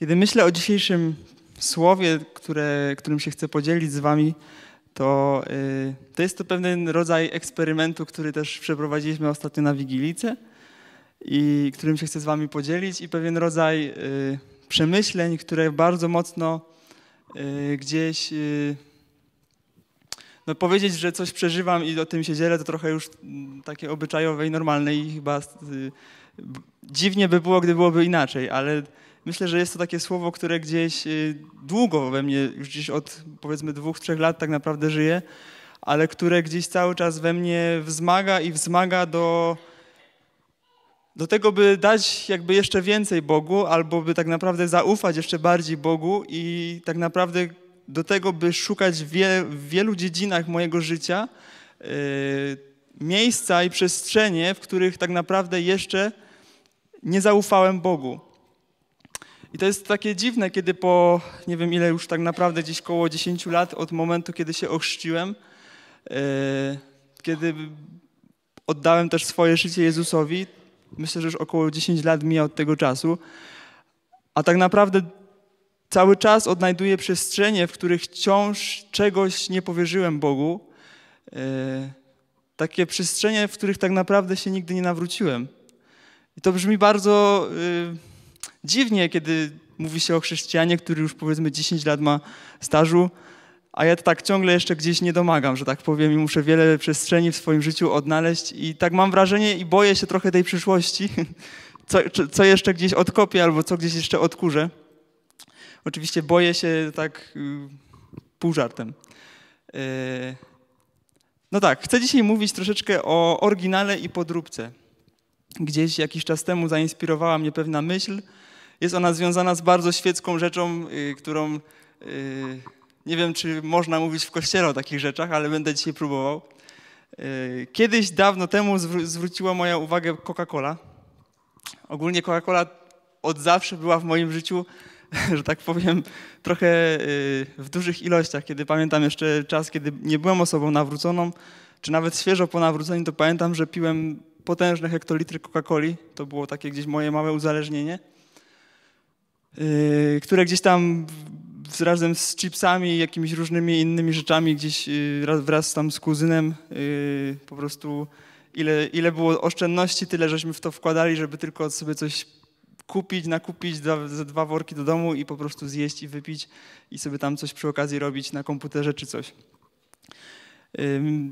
Kiedy myślę o dzisiejszym słowie, które, którym się chcę podzielić z Wami, to, y, to jest to pewien rodzaj eksperymentu, który też przeprowadziliśmy ostatnio na Wigilijce i którym się chcę z Wami podzielić i pewien rodzaj y, przemyśleń, które bardzo mocno y, gdzieś no powiedzieć, że coś przeżywam i o tym się dzielę, to trochę już takie obyczajowe i normalne i chyba dziwnie by było, gdy byłoby inaczej, ale myślę, że jest to takie słowo, które gdzieś y, długo we mnie, już gdzieś od powiedzmy dwóch, trzech lat tak naprawdę żyje, ale które gdzieś cały czas we mnie wzmaga i wzmaga do, do tego, by dać jakby jeszcze więcej Bogu, albo by tak naprawdę zaufać jeszcze bardziej Bogu i tak naprawdę do tego, by szukać wie, w wielu dziedzinach mojego życia yy, miejsca i przestrzenie, w których tak naprawdę jeszcze nie zaufałem Bogu. I to jest takie dziwne, kiedy po nie wiem ile już tak naprawdę, gdzieś koło 10 lat od momentu, kiedy się ochrzciłem, e, kiedy oddałem też swoje życie Jezusowi, myślę, że już około 10 lat mija od tego czasu, a tak naprawdę cały czas odnajduję przestrzenie, w których wciąż czegoś nie powierzyłem Bogu. E, takie przestrzenie, w których tak naprawdę się nigdy nie nawróciłem. I to brzmi bardzo... Y, dziwnie, kiedy mówi się o chrześcijanie, który już powiedzmy 10 lat ma stażu, a ja tak ciągle jeszcze gdzieś nie domagam, że tak powiem, i muszę wiele przestrzeni w swoim życiu odnaleźć. I tak mam wrażenie i boję się trochę tej przyszłości, co, co jeszcze gdzieś odkopię albo co gdzieś jeszcze odkurzę. Oczywiście boję się tak y, pół żartem. Y, no tak, chcę dzisiaj mówić troszeczkę o oryginale i podróbce gdzieś jakiś czas temu zainspirowała mnie pewna myśl. Jest ona związana z bardzo świecką rzeczą, y, którą y, nie wiem, czy można mówić w kościele o takich rzeczach, ale będę dzisiaj próbował. Y, kiedyś, dawno temu zwróciła moja uwagę Coca-Cola. Ogólnie Coca-Cola od zawsze była w moim życiu, że tak powiem, trochę w dużych ilościach. Kiedy pamiętam jeszcze czas, kiedy nie byłem osobą nawróconą, czy nawet świeżo po nawróceniu, to pamiętam, że piłem potężne hektolitry Coca-Coli. To było takie gdzieś moje małe uzależnienie, yy, które gdzieś tam razem z chipsami i jakimiś różnymi innymi rzeczami gdzieś yy, wraz tam z kuzynem yy, po prostu ile, ile było oszczędności, tyle żeśmy w to wkładali, żeby tylko sobie coś kupić, nakupić ze dwa worki do domu i po prostu zjeść i wypić i sobie tam coś przy okazji robić na komputerze czy coś.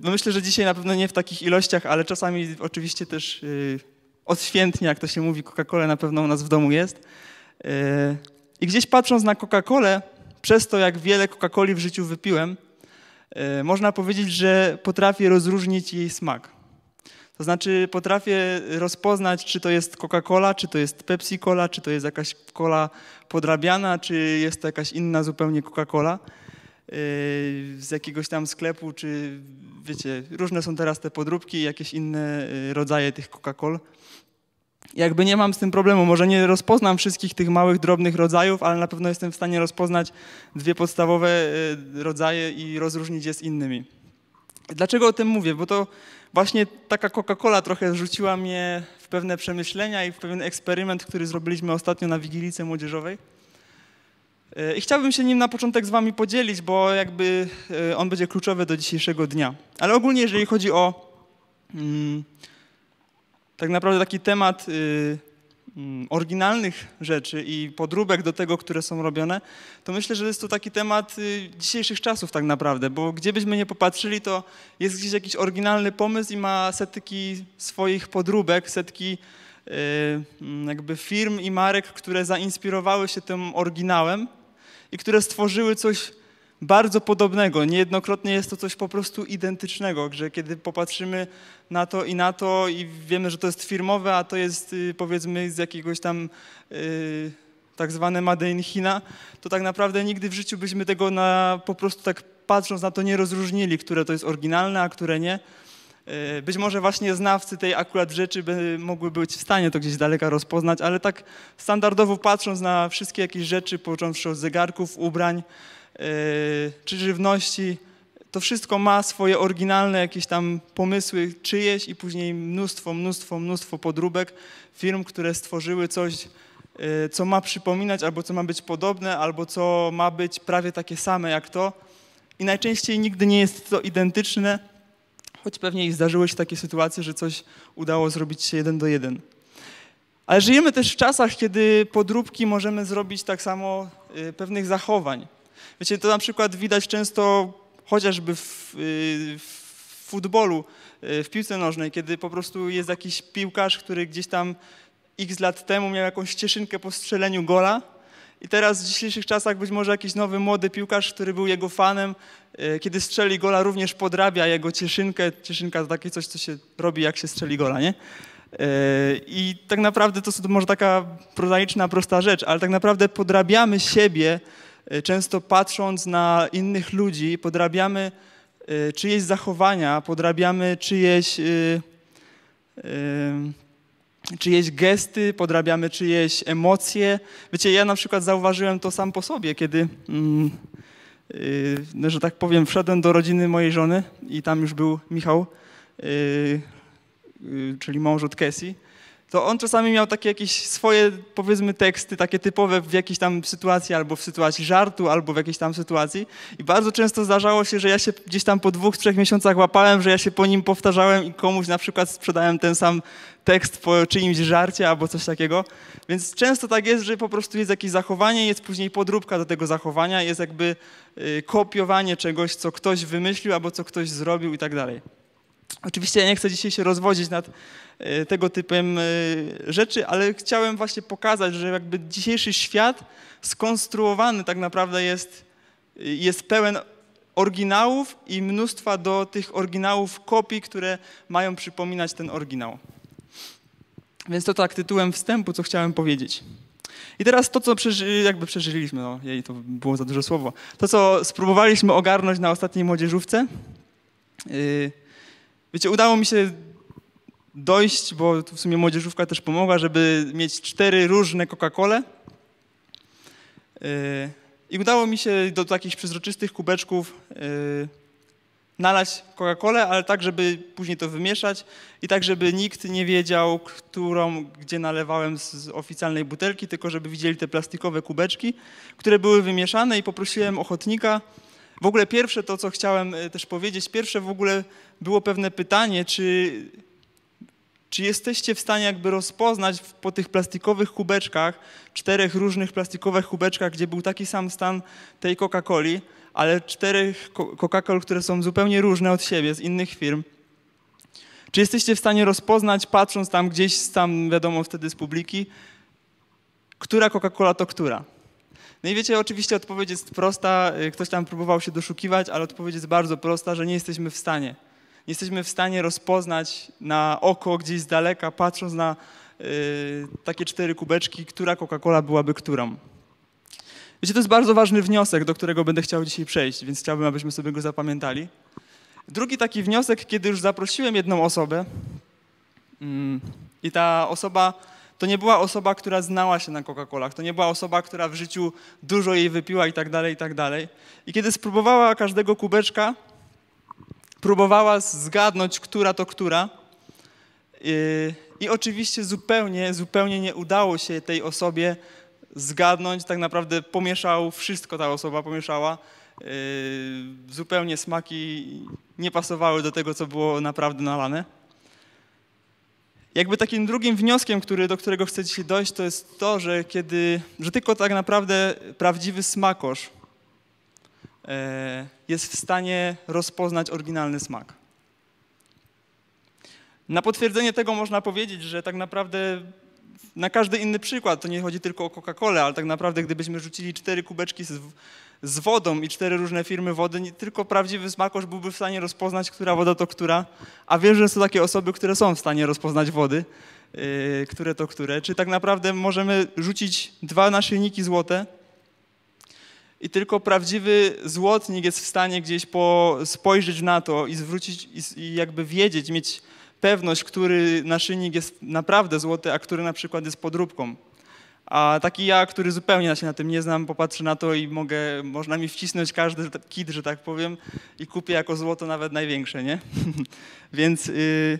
No myślę, że dzisiaj na pewno nie w takich ilościach, ale czasami oczywiście też y, odświętnie, jak to się mówi, Coca-Cola na pewno u nas w domu jest. Y, I gdzieś patrząc na Coca-Colę, przez to jak wiele Coca-Coli w życiu wypiłem, y, można powiedzieć, że potrafię rozróżnić jej smak. To znaczy potrafię rozpoznać, czy to jest Coca-Cola, czy to jest Pepsi-Cola, czy to jest jakaś cola podrabiana, czy jest to jakaś inna zupełnie Coca-Cola. Y, z jakiegoś tam sklepu, czy wiecie, różne są teraz te podróbki, jakieś inne y, rodzaje tych Coca-Col. Jakby nie mam z tym problemu, może nie rozpoznam wszystkich tych małych, drobnych rodzajów, ale na pewno jestem w stanie rozpoznać dwie podstawowe y, rodzaje i rozróżnić je z innymi. Dlaczego o tym mówię? Bo to właśnie taka Coca-Cola trochę rzuciła mnie w pewne przemyślenia i w pewien eksperyment, który zrobiliśmy ostatnio na Wigilice Młodzieżowej E, I chciałbym się nim na początek z wami podzielić, bo jakby e, on będzie kluczowy do dzisiejszego dnia. Ale ogólnie, jeżeli chodzi o mm, tak naprawdę taki temat y, mm, oryginalnych rzeczy i podróbek do tego, które są robione, to myślę, że jest to taki temat y, dzisiejszych czasów tak naprawdę, bo gdzie byśmy nie popatrzyli, to jest gdzieś jakiś oryginalny pomysł i ma setki swoich podróbek, setki y, mm, jakby firm i marek, które zainspirowały się tym oryginałem i które stworzyły coś bardzo podobnego. Niejednokrotnie jest to coś po prostu identycznego, że kiedy popatrzymy na to i na to i wiemy, że to jest firmowe, a to jest y, powiedzmy z jakiegoś tam y, tak zwane Made in China, to tak naprawdę nigdy w życiu byśmy tego na, po prostu tak patrząc na to nie rozróżnili, które to jest oryginalne, a które nie. E, być może właśnie znawcy tej akurat rzeczy by, mogły być w stanie to gdzieś daleka rozpoznać, ale tak standardowo patrząc na wszystkie jakieś rzeczy, począwszy od zegarków, ubrań e, czy żywności, to wszystko ma swoje oryginalne jakieś tam pomysły czyjeś i później mnóstwo, mnóstwo, mnóstwo podróbek firm, które stworzyły coś, e, co ma przypominać albo co ma być podobne, albo co ma być prawie takie same jak to. I najczęściej nigdy nie jest to identyczne, Choć pewnie i zdarzyły się takie sytuacje, że coś udało zrobić się jeden do jeden. Ale żyjemy też w czasach, kiedy podróbki możemy zrobić tak samo y, pewnych zachowań. Wiecie, to na przykład widać często chociażby w, y, w futbolu, y, w piłce nożnej, kiedy po prostu jest jakiś piłkarz, który gdzieś tam x lat temu miał jakąś cieszynkę po strzeleniu gola i teraz w dzisiejszych czasach być może jakiś nowy młody piłkarz, który był jego fanem, e, kiedy strzeli gola, również podrabia jego cieszynkę. Cieszynka to takie coś, co się robi, jak się strzeli gola, nie? E, I tak naprawdę to jest może taka prozaiczna, prosta rzecz, ale tak naprawdę podrabiamy siebie, e, często patrząc na innych ludzi, podrabiamy czyjeś zachowania, podrabiamy czyjeś. Yy, yy, czyjeś gesty, podrabiamy czyjeś emocje. Wiecie, ja na przykład zauważyłem to sam po sobie, kiedy, mm, y, no, że tak powiem, wszedłem do rodziny mojej żony i tam już był Michał, y, y, czyli mąż od Kessi to on czasami miał takie jakieś swoje, powiedzmy, teksty, takie typowe w jakiejś tam sytuacji, albo w sytuacji żartu, albo w jakiejś tam sytuacji. I bardzo często zdarzało się, że ja się gdzieś tam po dwóch, trzech miesiącach łapałem, że ja się po nim powtarzałem i komuś na przykład sprzedałem ten sam tekst po czyimś żarcie albo coś takiego. Więc często tak jest, że po prostu jest jakieś zachowanie, jest później podróbka do tego zachowania, jest jakby y, kopiowanie czegoś, co ktoś wymyślił albo co ktoś zrobił i tak dalej. Oczywiście ja nie chcę dzisiaj się rozwodzić nad e, tego typem e, rzeczy, ale chciałem właśnie pokazać, że jakby dzisiejszy świat skonstruowany tak naprawdę jest, jest pełen oryginałów i mnóstwa do tych oryginałów kopii, które mają przypominać ten oryginał. Więc to tak tytułem wstępu, co chciałem powiedzieć. I teraz to, co przeży, jakby przeżyliśmy, no jej to było za dużo słowo, to, co spróbowaliśmy ogarnąć na ostatniej młodzieżówce, yy, Wiecie, udało mi się dojść, bo tu w sumie młodzieżówka też pomogła, żeby mieć cztery różne Coca-Cole. Y, I udało mi się do takich przezroczystych kubeczków y, nalać Coca-Colę, ale tak, żeby później to wymieszać i tak, żeby nikt nie wiedział, którą, gdzie nalewałem z oficjalnej butelki, tylko żeby widzieli te plastikowe kubeczki, które były wymieszane i poprosiłem ochotnika, w ogóle pierwsze to, co chciałem e, też powiedzieć, pierwsze w ogóle było pewne pytanie, czy, czy jesteście w stanie jakby rozpoznać po tych plastikowych kubeczkach, czterech różnych plastikowych kubeczkach, gdzie był taki sam stan tej Coca-Coli, ale czterech Coca-Col, które są zupełnie różne od siebie, z innych firm. Czy jesteście w stanie rozpoznać, patrząc tam gdzieś, tam wiadomo wtedy z publiki, która Coca-Cola to która? No i wiecie, oczywiście odpowiedź jest prosta, y, ktoś tam próbował się doszukiwać, ale odpowiedź jest bardzo prosta, że nie jesteśmy w stanie. Nie jesteśmy w stanie rozpoznać na oko gdzieś z daleka, patrząc na yy, takie cztery kubeczki, która Coca-Cola byłaby którą. Wiecie, to jest bardzo ważny wniosek, do którego będę chciał dzisiaj przejść, więc chciałbym, abyśmy sobie go zapamiętali. Drugi taki wniosek, kiedy już zaprosiłem jedną osobę, yy, i ta osoba to nie była osoba, która znała się na Coca-Colach, to nie była osoba, która w życiu dużo jej wypiła i tak dalej, i tak dalej. I kiedy spróbowała każdego kubeczka, próbowała zgadnąć, która to która. I oczywiście zupełnie, zupełnie nie udało się tej osobie zgadnąć. Tak naprawdę pomieszał wszystko ta osoba, pomieszała. Zupełnie smaki nie pasowały do tego, co było naprawdę nalane jakby takim drugim wnioskiem, który, do którego chcę dzisiaj dojść, to jest to, że kiedy, że tylko tak naprawdę prawdziwy smakosz e, jest w stanie rozpoznać oryginalny smak. Na potwierdzenie tego można powiedzieć, że tak naprawdę na każdy inny przykład, to nie chodzi tylko o Coca-Colę, ale tak naprawdę gdybyśmy rzucili cztery kubeczki z z wodą i cztery różne firmy wody, tylko prawdziwy smakosz byłby w stanie rozpoznać, która woda to która, a wiesz, że są takie osoby, które są w stanie rozpoznać wody, yy, które to które. Czy tak naprawdę możemy rzucić dwa naszyjniki złote i tylko prawdziwy złotnik jest w stanie gdzieś po, spojrzeć na to i zwrócić i, i jakby wiedzieć, mieć pewność, który naszyjnik jest naprawdę złoty, a który na przykład jest podróbką. A taki ja, który zupełnie się na tym nie znam, popatrzę na to i mogę, można mi wcisnąć każdy kit, że tak powiem, i kupię jako złoto nawet największe, nie? Więc y,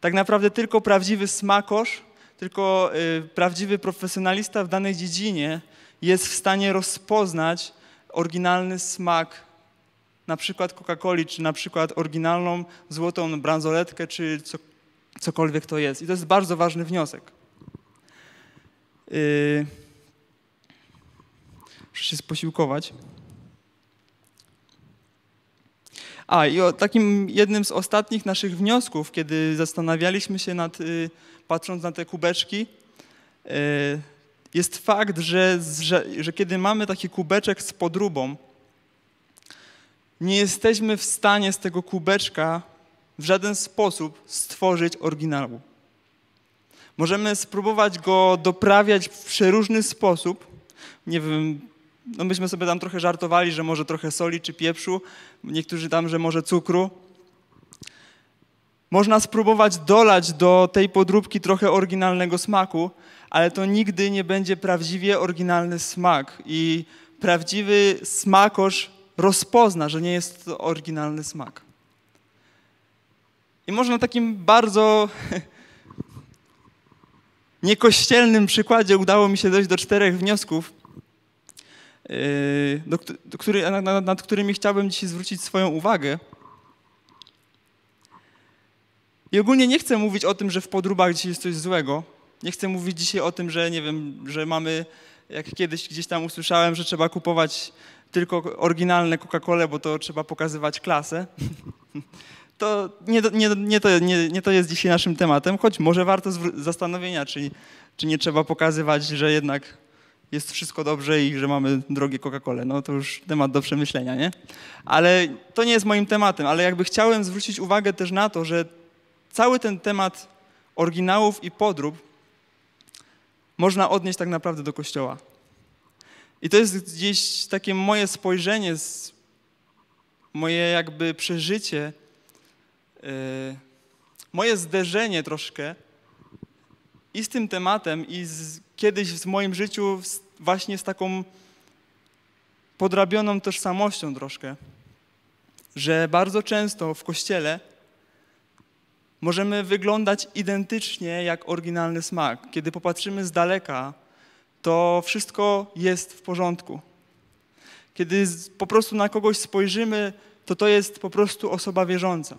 tak naprawdę tylko prawdziwy smakosz, tylko y, prawdziwy profesjonalista w danej dziedzinie jest w stanie rozpoznać oryginalny smak na przykład Coca-Coli, czy na przykład oryginalną złotą bransoletkę, czy co, cokolwiek to jest. I to jest bardzo ważny wniosek. Yy, muszę się sposiłkować. A i o takim jednym z ostatnich naszych wniosków, kiedy zastanawialiśmy się nad, y, patrząc na te kubeczki, y, jest fakt, że, że, że kiedy mamy taki kubeczek z podróbą, nie jesteśmy w stanie z tego kubeczka w żaden sposób stworzyć oryginału. Możemy spróbować go doprawiać w przeróżny sposób. Nie wiem, no myśmy sobie tam trochę żartowali, że może trochę soli czy pieprzu, niektórzy tam, że może cukru. Można spróbować dolać do tej podróbki trochę oryginalnego smaku, ale to nigdy nie będzie prawdziwie oryginalny smak i prawdziwy smakosz rozpozna, że nie jest to oryginalny smak. I można takim bardzo niekościelnym przykładzie udało mi się dojść do czterech wniosków, yy, do, do który, nad, nad którymi chciałbym dzisiaj zwrócić swoją uwagę. I ogólnie nie chcę mówić o tym, że w podróbach dzisiaj jest coś złego. Nie chcę mówić dzisiaj o tym, że nie wiem, że mamy, jak kiedyś gdzieś tam usłyszałem, że trzeba kupować tylko oryginalne coca cola bo to trzeba pokazywać klasę. to nie, nie, nie, to, nie, nie to jest dzisiaj naszym tematem, choć może warto zastanowienia, czy nie trzeba pokazywać, że jednak jest wszystko dobrze i że mamy drogie Coca-Colę. No to już temat do przemyślenia, nie? Ale to nie jest moim tematem, ale jakby chciałem zwrócić uwagę też na to, że cały ten temat oryginałów i podrób można odnieść tak naprawdę do Kościoła. I to jest gdzieś takie moje spojrzenie, moje jakby przeżycie, Y, moje zderzenie troszkę i z tym tematem, i z, kiedyś w moim życiu właśnie z taką podrabioną tożsamością troszkę, że bardzo często w kościele możemy wyglądać identycznie jak oryginalny smak. Kiedy popatrzymy z daleka, to wszystko jest w porządku. Kiedy po prostu na kogoś spojrzymy, to to jest po prostu osoba wierząca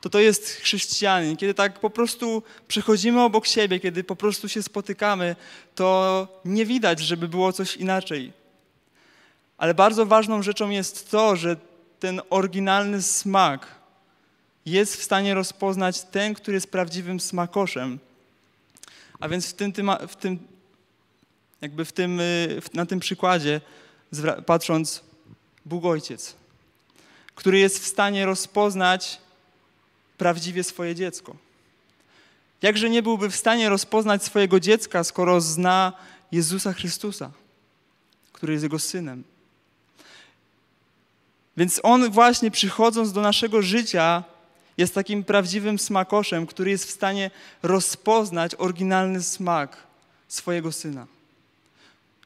to to jest chrześcijanin. Kiedy tak po prostu przechodzimy obok siebie, kiedy po prostu się spotykamy, to nie widać, żeby było coś inaczej. Ale bardzo ważną rzeczą jest to, że ten oryginalny smak jest w stanie rozpoznać ten, który jest prawdziwym smakoszem. A więc w tym, w tym jakby w tym, y, na tym przykładzie, patrząc, Bóg Ojciec, który jest w stanie rozpoznać prawdziwie swoje dziecko. Jakże nie byłby w stanie rozpoznać swojego dziecka, skoro zna Jezusa Chrystusa, który jest jego synem. Więc on właśnie przychodząc do naszego życia jest takim prawdziwym smakoszem, który jest w stanie rozpoznać oryginalny smak swojego syna,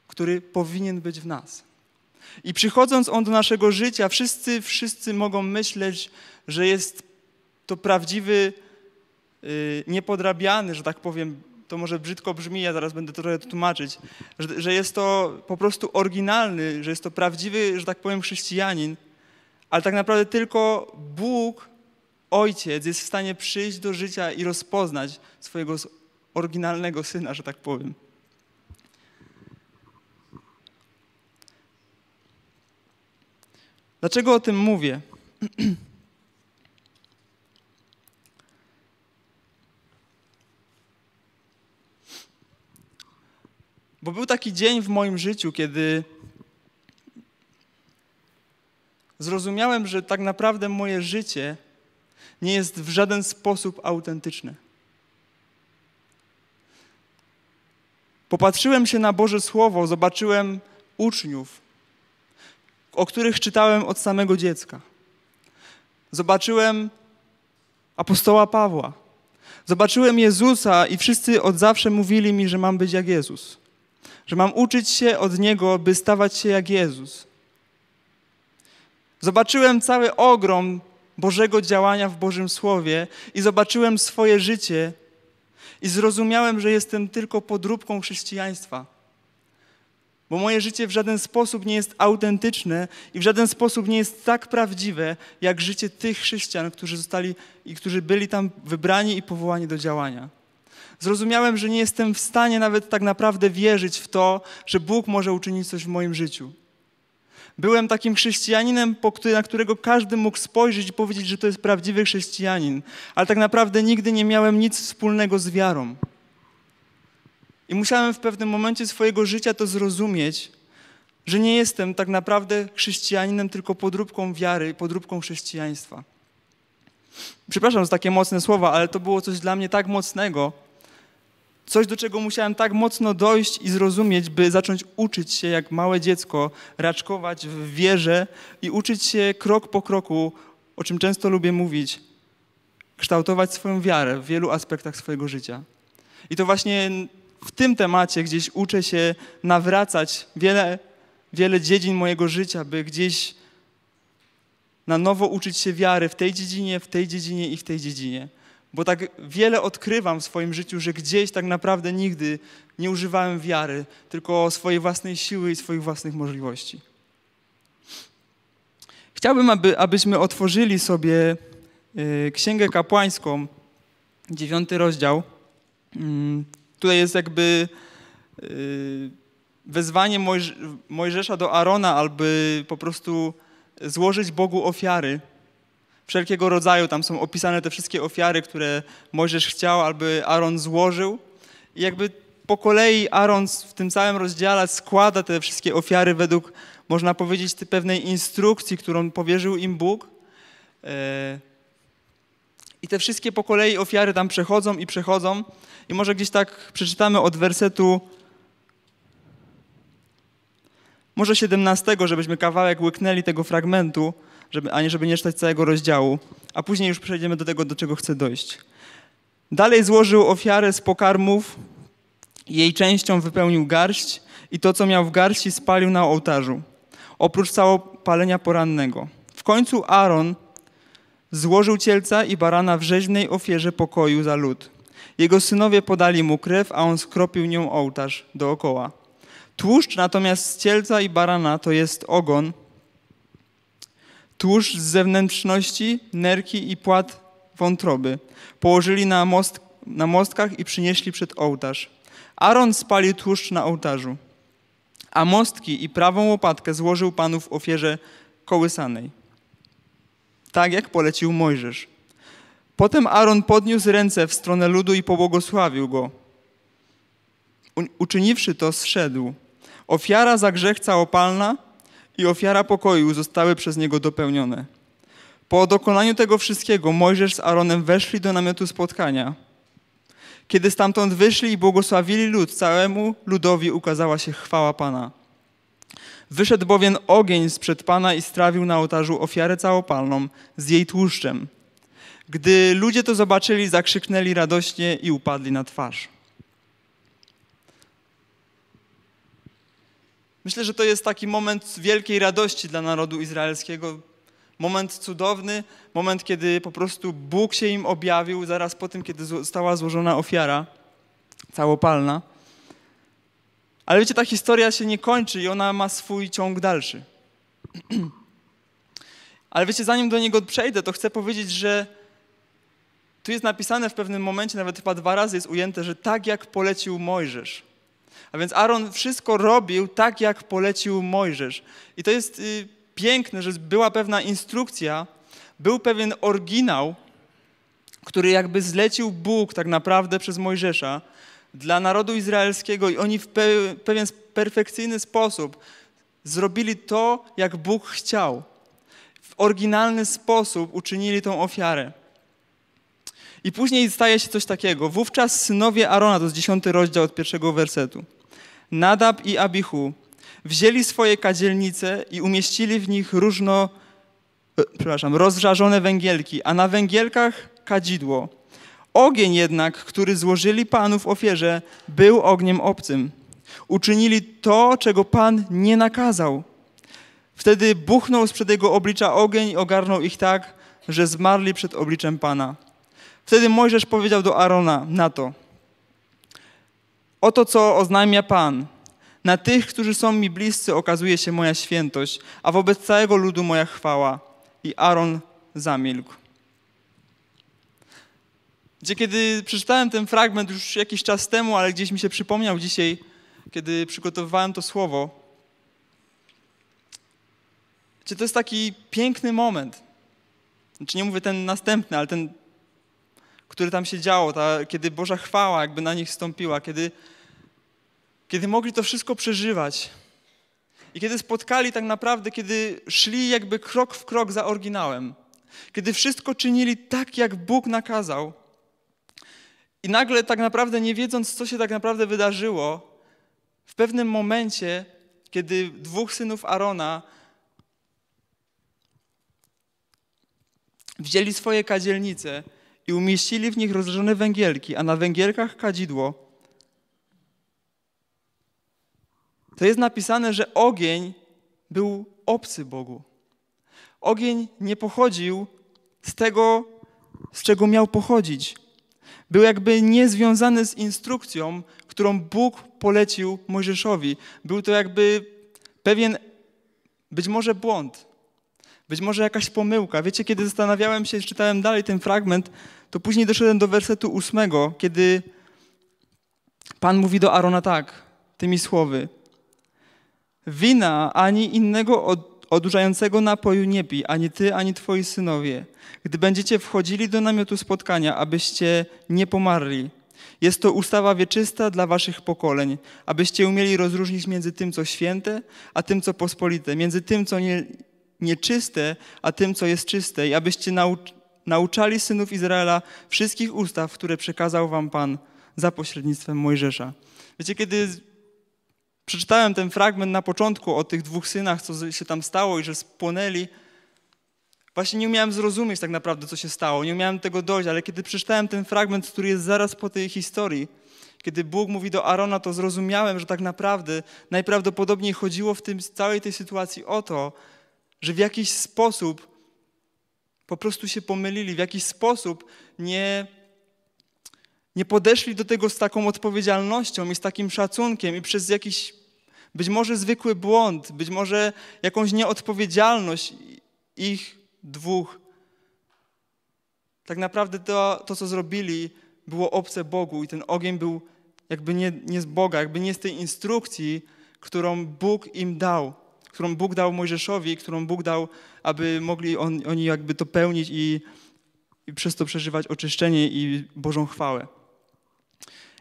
który powinien być w nas. I przychodząc on do naszego życia, wszyscy, wszyscy mogą myśleć, że jest to prawdziwy, y, niepodrabiany, że tak powiem, to może brzydko brzmi, ja zaraz będę to trochę tłumaczyć, że, że jest to po prostu oryginalny, że jest to prawdziwy, że tak powiem, chrześcijanin, ale tak naprawdę tylko Bóg, Ojciec, jest w stanie przyjść do życia i rozpoznać swojego oryginalnego syna, że tak powiem. Dlaczego o tym mówię? Bo był taki dzień w moim życiu, kiedy zrozumiałem, że tak naprawdę moje życie nie jest w żaden sposób autentyczne. Popatrzyłem się na Boże Słowo, zobaczyłem uczniów, o których czytałem od samego dziecka. Zobaczyłem apostoła Pawła. Zobaczyłem Jezusa i wszyscy od zawsze mówili mi, że mam być jak Jezus że mam uczyć się od Niego, by stawać się jak Jezus. Zobaczyłem cały ogrom Bożego działania w Bożym Słowie i zobaczyłem swoje życie i zrozumiałem, że jestem tylko podróbką chrześcijaństwa. Bo moje życie w żaden sposób nie jest autentyczne i w żaden sposób nie jest tak prawdziwe, jak życie tych chrześcijan, którzy zostali i którzy byli tam wybrani i powołani do działania zrozumiałem, że nie jestem w stanie nawet tak naprawdę wierzyć w to, że Bóg może uczynić coś w moim życiu. Byłem takim chrześcijaninem, na którego każdy mógł spojrzeć i powiedzieć, że to jest prawdziwy chrześcijanin, ale tak naprawdę nigdy nie miałem nic wspólnego z wiarą. I musiałem w pewnym momencie swojego życia to zrozumieć, że nie jestem tak naprawdę chrześcijaninem, tylko podróbką wiary, podróbką chrześcijaństwa. Przepraszam za takie mocne słowa, ale to było coś dla mnie tak mocnego, Coś, do czego musiałem tak mocno dojść i zrozumieć, by zacząć uczyć się jak małe dziecko, raczkować w wierze i uczyć się krok po kroku, o czym często lubię mówić, kształtować swoją wiarę w wielu aspektach swojego życia. I to właśnie w tym temacie gdzieś uczę się nawracać wiele, wiele dziedzin mojego życia, by gdzieś na nowo uczyć się wiary w tej dziedzinie, w tej dziedzinie i w tej dziedzinie. Bo tak wiele odkrywam w swoim życiu, że gdzieś tak naprawdę nigdy nie używałem wiary, tylko swojej własnej siły i swoich własnych możliwości. Chciałbym, aby, abyśmy otworzyli sobie y, Księgę Kapłańską, dziewiąty rozdział. Mm, tutaj jest jakby y, wezwanie Mojżesza do Arona, aby po prostu złożyć Bogu ofiary wszelkiego rodzaju. Tam są opisane te wszystkie ofiary, które Mojżesz chciał, aby Aaron złożył. I jakby po kolei Aaron w tym całym rozdziale składa te wszystkie ofiary według, można powiedzieć, pewnej instrukcji, którą powierzył im Bóg. E, I te wszystkie po kolei ofiary tam przechodzą i przechodzą. I może gdzieś tak przeczytamy od wersetu może 17, żebyśmy kawałek łyknęli tego fragmentu żeby, a nie żeby nie czytać całego rozdziału, a później już przejdziemy do tego, do czego chcę dojść. Dalej złożył ofiarę z pokarmów, jej częścią wypełnił garść i to, co miał w garści, spalił na ołtarzu, oprócz całopalenia porannego. W końcu Aaron złożył cielca i barana w rzeźnej ofierze pokoju za lud. Jego synowie podali mu krew, a on skropił nią ołtarz dookoła. Tłuszcz natomiast z cielca i barana to jest ogon, Tłuszcz z zewnętrzności nerki i płat wątroby. Położyli na, most, na mostkach i przynieśli przed ołtarz. Aaron spalił tłuszcz na ołtarzu, a mostki i prawą łopatkę złożył Panu w ofierze kołysanej. Tak jak polecił Mojżesz. Potem Aaron podniósł ręce w stronę ludu i pobłogosławił go. Uczyniwszy to, zszedł. Ofiara za grzech całopalna – i ofiara pokoju zostały przez niego dopełnione. Po dokonaniu tego wszystkiego Mojżesz z Aaronem weszli do namiotu spotkania. Kiedy stamtąd wyszli i błogosławili lud, całemu ludowi ukazała się chwała Pana. Wyszedł bowiem ogień sprzed Pana i strawił na ołtarzu ofiarę całopalną z jej tłuszczem. Gdy ludzie to zobaczyli, zakrzyknęli radośnie i upadli na twarz. Myślę, że to jest taki moment wielkiej radości dla narodu izraelskiego. Moment cudowny, moment, kiedy po prostu Bóg się im objawił zaraz po tym, kiedy została złożona ofiara całopalna. Ale wiecie, ta historia się nie kończy i ona ma swój ciąg dalszy. Ale wiecie, zanim do niego przejdę, to chcę powiedzieć, że tu jest napisane w pewnym momencie, nawet chyba dwa razy jest ujęte, że tak jak polecił Mojżesz. A więc Aaron wszystko robił tak, jak polecił Mojżesz. I to jest y, piękne, że była pewna instrukcja, był pewien oryginał, który jakby zlecił Bóg tak naprawdę przez Mojżesza dla narodu izraelskiego i oni w pe pewien perfekcyjny sposób zrobili to, jak Bóg chciał. W oryginalny sposób uczynili tą ofiarę. I później staje się coś takiego. Wówczas synowie Arona, to jest dziesiąty rozdział od pierwszego wersetu. Nadab i Abihu, wzięli swoje kadzielnice i umieścili w nich różno, e, przepraszam, rozżarzone węgielki, a na węgielkach kadzidło. Ogień jednak, który złożyli Panu w ofierze, był ogniem obcym. Uczynili to, czego Pan nie nakazał. Wtedy buchnął sprzed jego oblicza ogień i ogarnął ich tak, że zmarli przed obliczem Pana. Wtedy Mojżesz powiedział do Arona na to – Oto co oznajmia Pan. Na tych, którzy są mi bliscy, okazuje się moja świętość, a wobec całego ludu moja chwała. I Aaron zamilkł. Gdzie kiedy przeczytałem ten fragment już jakiś czas temu, ale gdzieś mi się przypomniał dzisiaj, kiedy przygotowywałem to słowo, czy to jest taki piękny moment. Znaczy nie mówię ten następny, ale ten które tam się działo, ta, kiedy Boża chwała jakby na nich stąpiła, kiedy, kiedy mogli to wszystko przeżywać. I kiedy spotkali tak naprawdę, kiedy szli jakby krok w krok za oryginałem. Kiedy wszystko czynili tak, jak Bóg nakazał. I nagle tak naprawdę nie wiedząc, co się tak naprawdę wydarzyło, w pewnym momencie, kiedy dwóch synów Arona wzięli swoje kadzielnice i umieścili w nich rozżone węgielki, a na węgielkach kadzidło. To jest napisane, że ogień był obcy Bogu. Ogień nie pochodził z tego, z czego miał pochodzić. Był jakby niezwiązany z instrukcją, którą Bóg polecił Mojżeszowi. Był to jakby pewien, być może błąd, być może jakaś pomyłka. Wiecie, kiedy zastanawiałem się, czytałem dalej ten fragment, to później doszedłem do wersetu ósmego, kiedy Pan mówi do Arona tak, tymi słowy. Wina ani innego od, odurzającego napoju nie pij, ani ty, ani twoi synowie, gdy będziecie wchodzili do namiotu spotkania, abyście nie pomarli. Jest to ustawa wieczysta dla waszych pokoleń, abyście umieli rozróżnić między tym, co święte, a tym, co pospolite, między tym, co nie, nieczyste, a tym, co jest czyste, i abyście nauczali synów Izraela wszystkich ustaw, które przekazał wam Pan za pośrednictwem Mojżesza. Wiecie, kiedy przeczytałem ten fragment na początku o tych dwóch synach, co się tam stało i że spłonęli, Właśnie nie umiałem zrozumieć tak naprawdę, co się stało, nie umiałem tego dojść, ale kiedy przeczytałem ten fragment, który jest zaraz po tej historii, kiedy Bóg mówi do Arona, to zrozumiałem, że tak naprawdę najprawdopodobniej chodziło w tym, całej tej sytuacji o to, że w jakiś sposób po prostu się pomylili, w jakiś sposób nie, nie podeszli do tego z taką odpowiedzialnością i z takim szacunkiem i przez jakiś być może zwykły błąd, być może jakąś nieodpowiedzialność ich dwóch. Tak naprawdę to, to co zrobili, było obce Bogu i ten ogień był jakby nie, nie z Boga, jakby nie z tej instrukcji, którą Bóg im dał którą Bóg dał Mojżeszowi, którą Bóg dał, aby mogli on, oni jakby to pełnić i, i przez to przeżywać oczyszczenie i Bożą chwałę.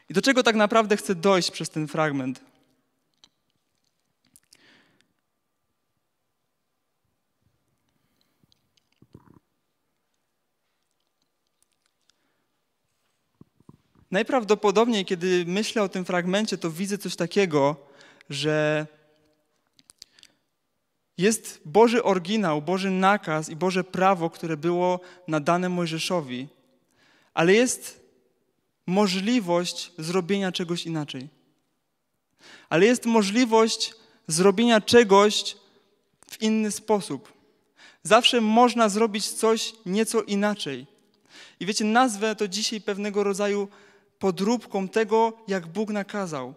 I do czego tak naprawdę chcę dojść przez ten fragment? Najprawdopodobniej, kiedy myślę o tym fragmencie, to widzę coś takiego, że jest Boży oryginał, Boży nakaz i Boże prawo, które było nadane Mojżeszowi, ale jest możliwość zrobienia czegoś inaczej. Ale jest możliwość zrobienia czegoś w inny sposób. Zawsze można zrobić coś nieco inaczej. I wiecie, nazwę to dzisiaj pewnego rodzaju podróbką tego, jak Bóg nakazał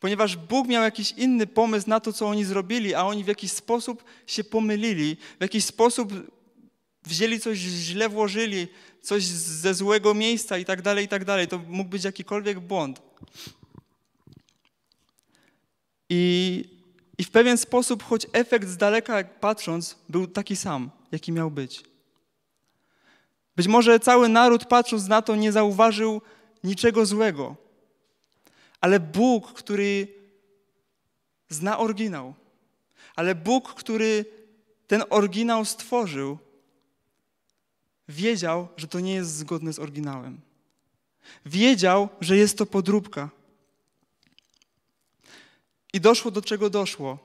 ponieważ Bóg miał jakiś inny pomysł na to, co oni zrobili, a oni w jakiś sposób się pomylili, w jakiś sposób wzięli coś, źle włożyli, coś ze złego miejsca i tak dalej, i tak dalej. To mógł być jakikolwiek błąd. I, I w pewien sposób, choć efekt z daleka patrząc, był taki sam, jaki miał być. Być może cały naród patrząc na to nie zauważył niczego złego, ale Bóg, który zna oryginał, ale Bóg, który ten oryginał stworzył, wiedział, że to nie jest zgodne z oryginałem. Wiedział, że jest to podróbka. I doszło do czego doszło.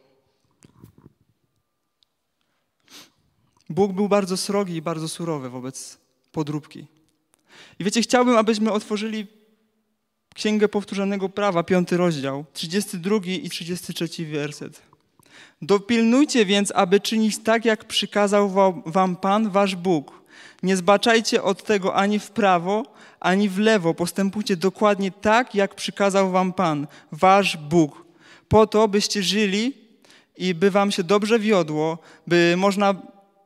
Bóg był bardzo srogi i bardzo surowy wobec podróbki. I wiecie, chciałbym, abyśmy otworzyli Księgę Powtórzonego Prawa, piąty rozdział, 32 i 33 werset. Dopilnujcie więc, aby czynić tak, jak przykazał wam Pan, wasz Bóg. Nie zbaczajcie od tego ani w prawo, ani w lewo. Postępujcie dokładnie tak, jak przykazał wam Pan, wasz Bóg. Po to, byście żyli i by wam się dobrze wiodło, by można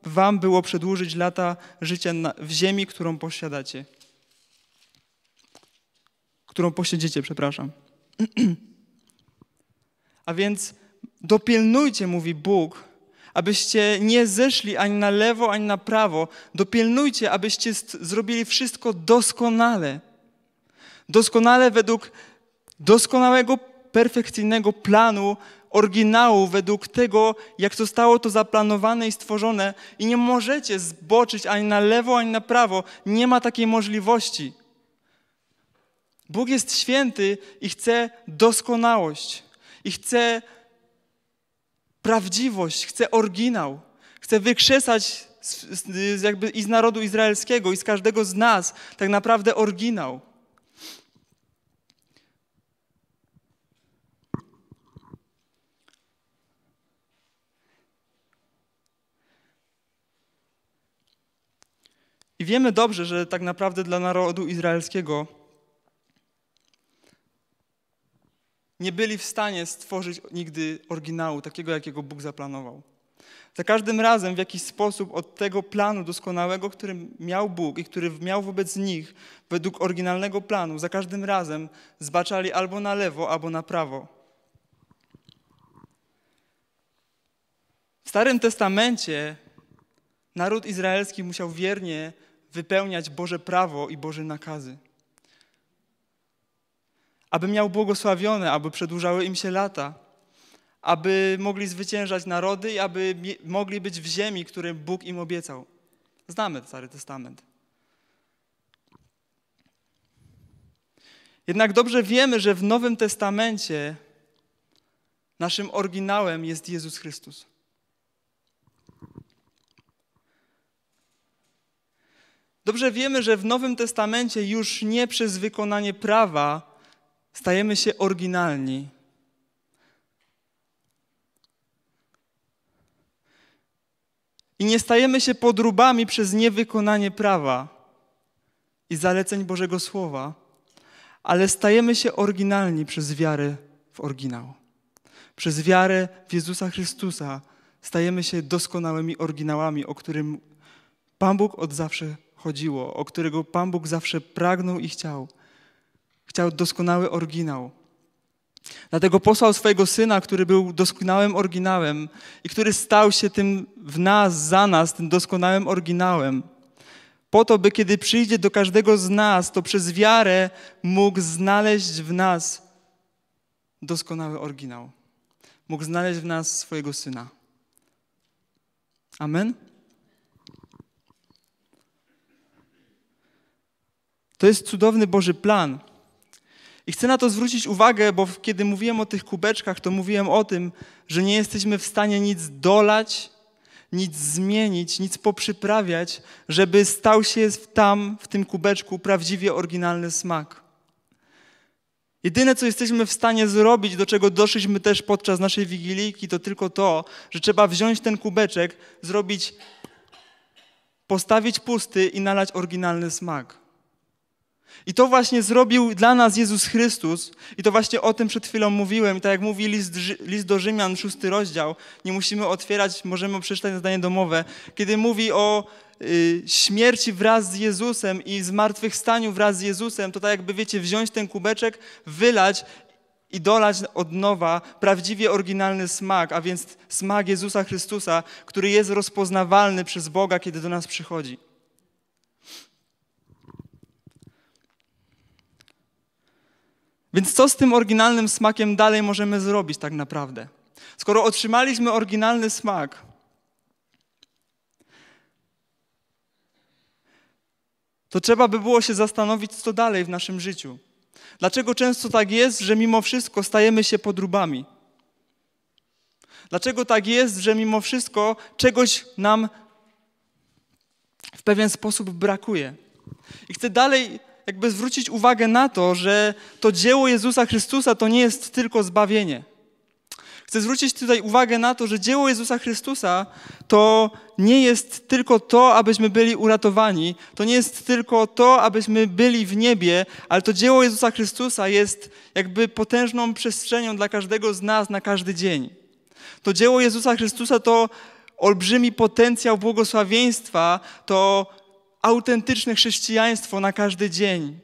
wam było przedłużyć lata życia w ziemi, którą posiadacie którą posiedzicie, przepraszam. A więc dopilnujcie, mówi Bóg, abyście nie zeszli ani na lewo, ani na prawo. Dopilnujcie, abyście zrobili wszystko doskonale. Doskonale według doskonałego, perfekcyjnego planu, oryginału, według tego, jak zostało to zaplanowane i stworzone. I nie możecie zboczyć ani na lewo, ani na prawo. Nie ma takiej możliwości. Bóg jest święty i chce doskonałość, i chce prawdziwość, chce oryginał, chce wykrzesać z, z, jakby i z narodu izraelskiego, i z każdego z nas tak naprawdę oryginał. I wiemy dobrze, że tak naprawdę dla narodu izraelskiego nie byli w stanie stworzyć nigdy oryginału, takiego jakiego Bóg zaplanował. Za każdym razem w jakiś sposób od tego planu doskonałego, który miał Bóg i który miał wobec nich, według oryginalnego planu, za każdym razem zbaczali albo na lewo, albo na prawo. W Starym Testamencie naród izraelski musiał wiernie wypełniać Boże prawo i Boże nakazy aby miał błogosławione, aby przedłużały im się lata, aby mogli zwyciężać narody i aby mogli być w ziemi, którą Bóg im obiecał. Znamy Stary Testament. Jednak dobrze wiemy, że w Nowym Testamencie naszym oryginałem jest Jezus Chrystus. Dobrze wiemy, że w Nowym Testamencie już nie przez wykonanie prawa Stajemy się oryginalni. I nie stajemy się podróbami przez niewykonanie prawa i zaleceń Bożego Słowa, ale stajemy się oryginalni przez wiarę w oryginał. Przez wiarę w Jezusa Chrystusa stajemy się doskonałymi oryginałami, o którym Pan Bóg od zawsze chodziło, o którego Pan Bóg zawsze pragnął i chciał. Chciał doskonały oryginał. Dlatego posłał swojego syna, który był doskonałym oryginałem i który stał się tym w nas, za nas, tym doskonałym oryginałem. Po to, by kiedy przyjdzie do każdego z nas, to przez wiarę mógł znaleźć w nas doskonały oryginał. Mógł znaleźć w nas swojego syna. Amen? To jest cudowny Boży plan i chcę na to zwrócić uwagę, bo kiedy mówiłem o tych kubeczkach, to mówiłem o tym, że nie jesteśmy w stanie nic dolać, nic zmienić, nic poprzyprawiać, żeby stał się tam, w tym kubeczku, prawdziwie oryginalny smak. Jedyne, co jesteśmy w stanie zrobić, do czego doszliśmy też podczas naszej wigilijki, to tylko to, że trzeba wziąć ten kubeczek, zrobić, postawić pusty i nalać oryginalny smak. I to właśnie zrobił dla nas Jezus Chrystus. I to właśnie o tym przed chwilą mówiłem. I tak jak mówi list, list do Rzymian, szósty rozdział, nie musimy otwierać, możemy przeczytać zdanie domowe, kiedy mówi o y, śmierci wraz z Jezusem i zmartwychwstaniu wraz z Jezusem, to tak jakby, wiecie, wziąć ten kubeczek, wylać i dolać od nowa prawdziwie oryginalny smak, a więc smak Jezusa Chrystusa, który jest rozpoznawalny przez Boga, kiedy do nas przychodzi. Więc co z tym oryginalnym smakiem dalej możemy zrobić tak naprawdę? Skoro otrzymaliśmy oryginalny smak, to trzeba by było się zastanowić, co dalej w naszym życiu. Dlaczego często tak jest, że mimo wszystko stajemy się podróbami? Dlaczego tak jest, że mimo wszystko czegoś nam w pewien sposób brakuje? I chcę dalej jakby zwrócić uwagę na to, że to dzieło Jezusa Chrystusa to nie jest tylko zbawienie. Chcę zwrócić tutaj uwagę na to, że dzieło Jezusa Chrystusa to nie jest tylko to, abyśmy byli uratowani, to nie jest tylko to, abyśmy byli w niebie, ale to dzieło Jezusa Chrystusa jest jakby potężną przestrzenią dla każdego z nas na każdy dzień. To dzieło Jezusa Chrystusa to olbrzymi potencjał błogosławieństwa, to autentyczne chrześcijaństwo na każdy dzień.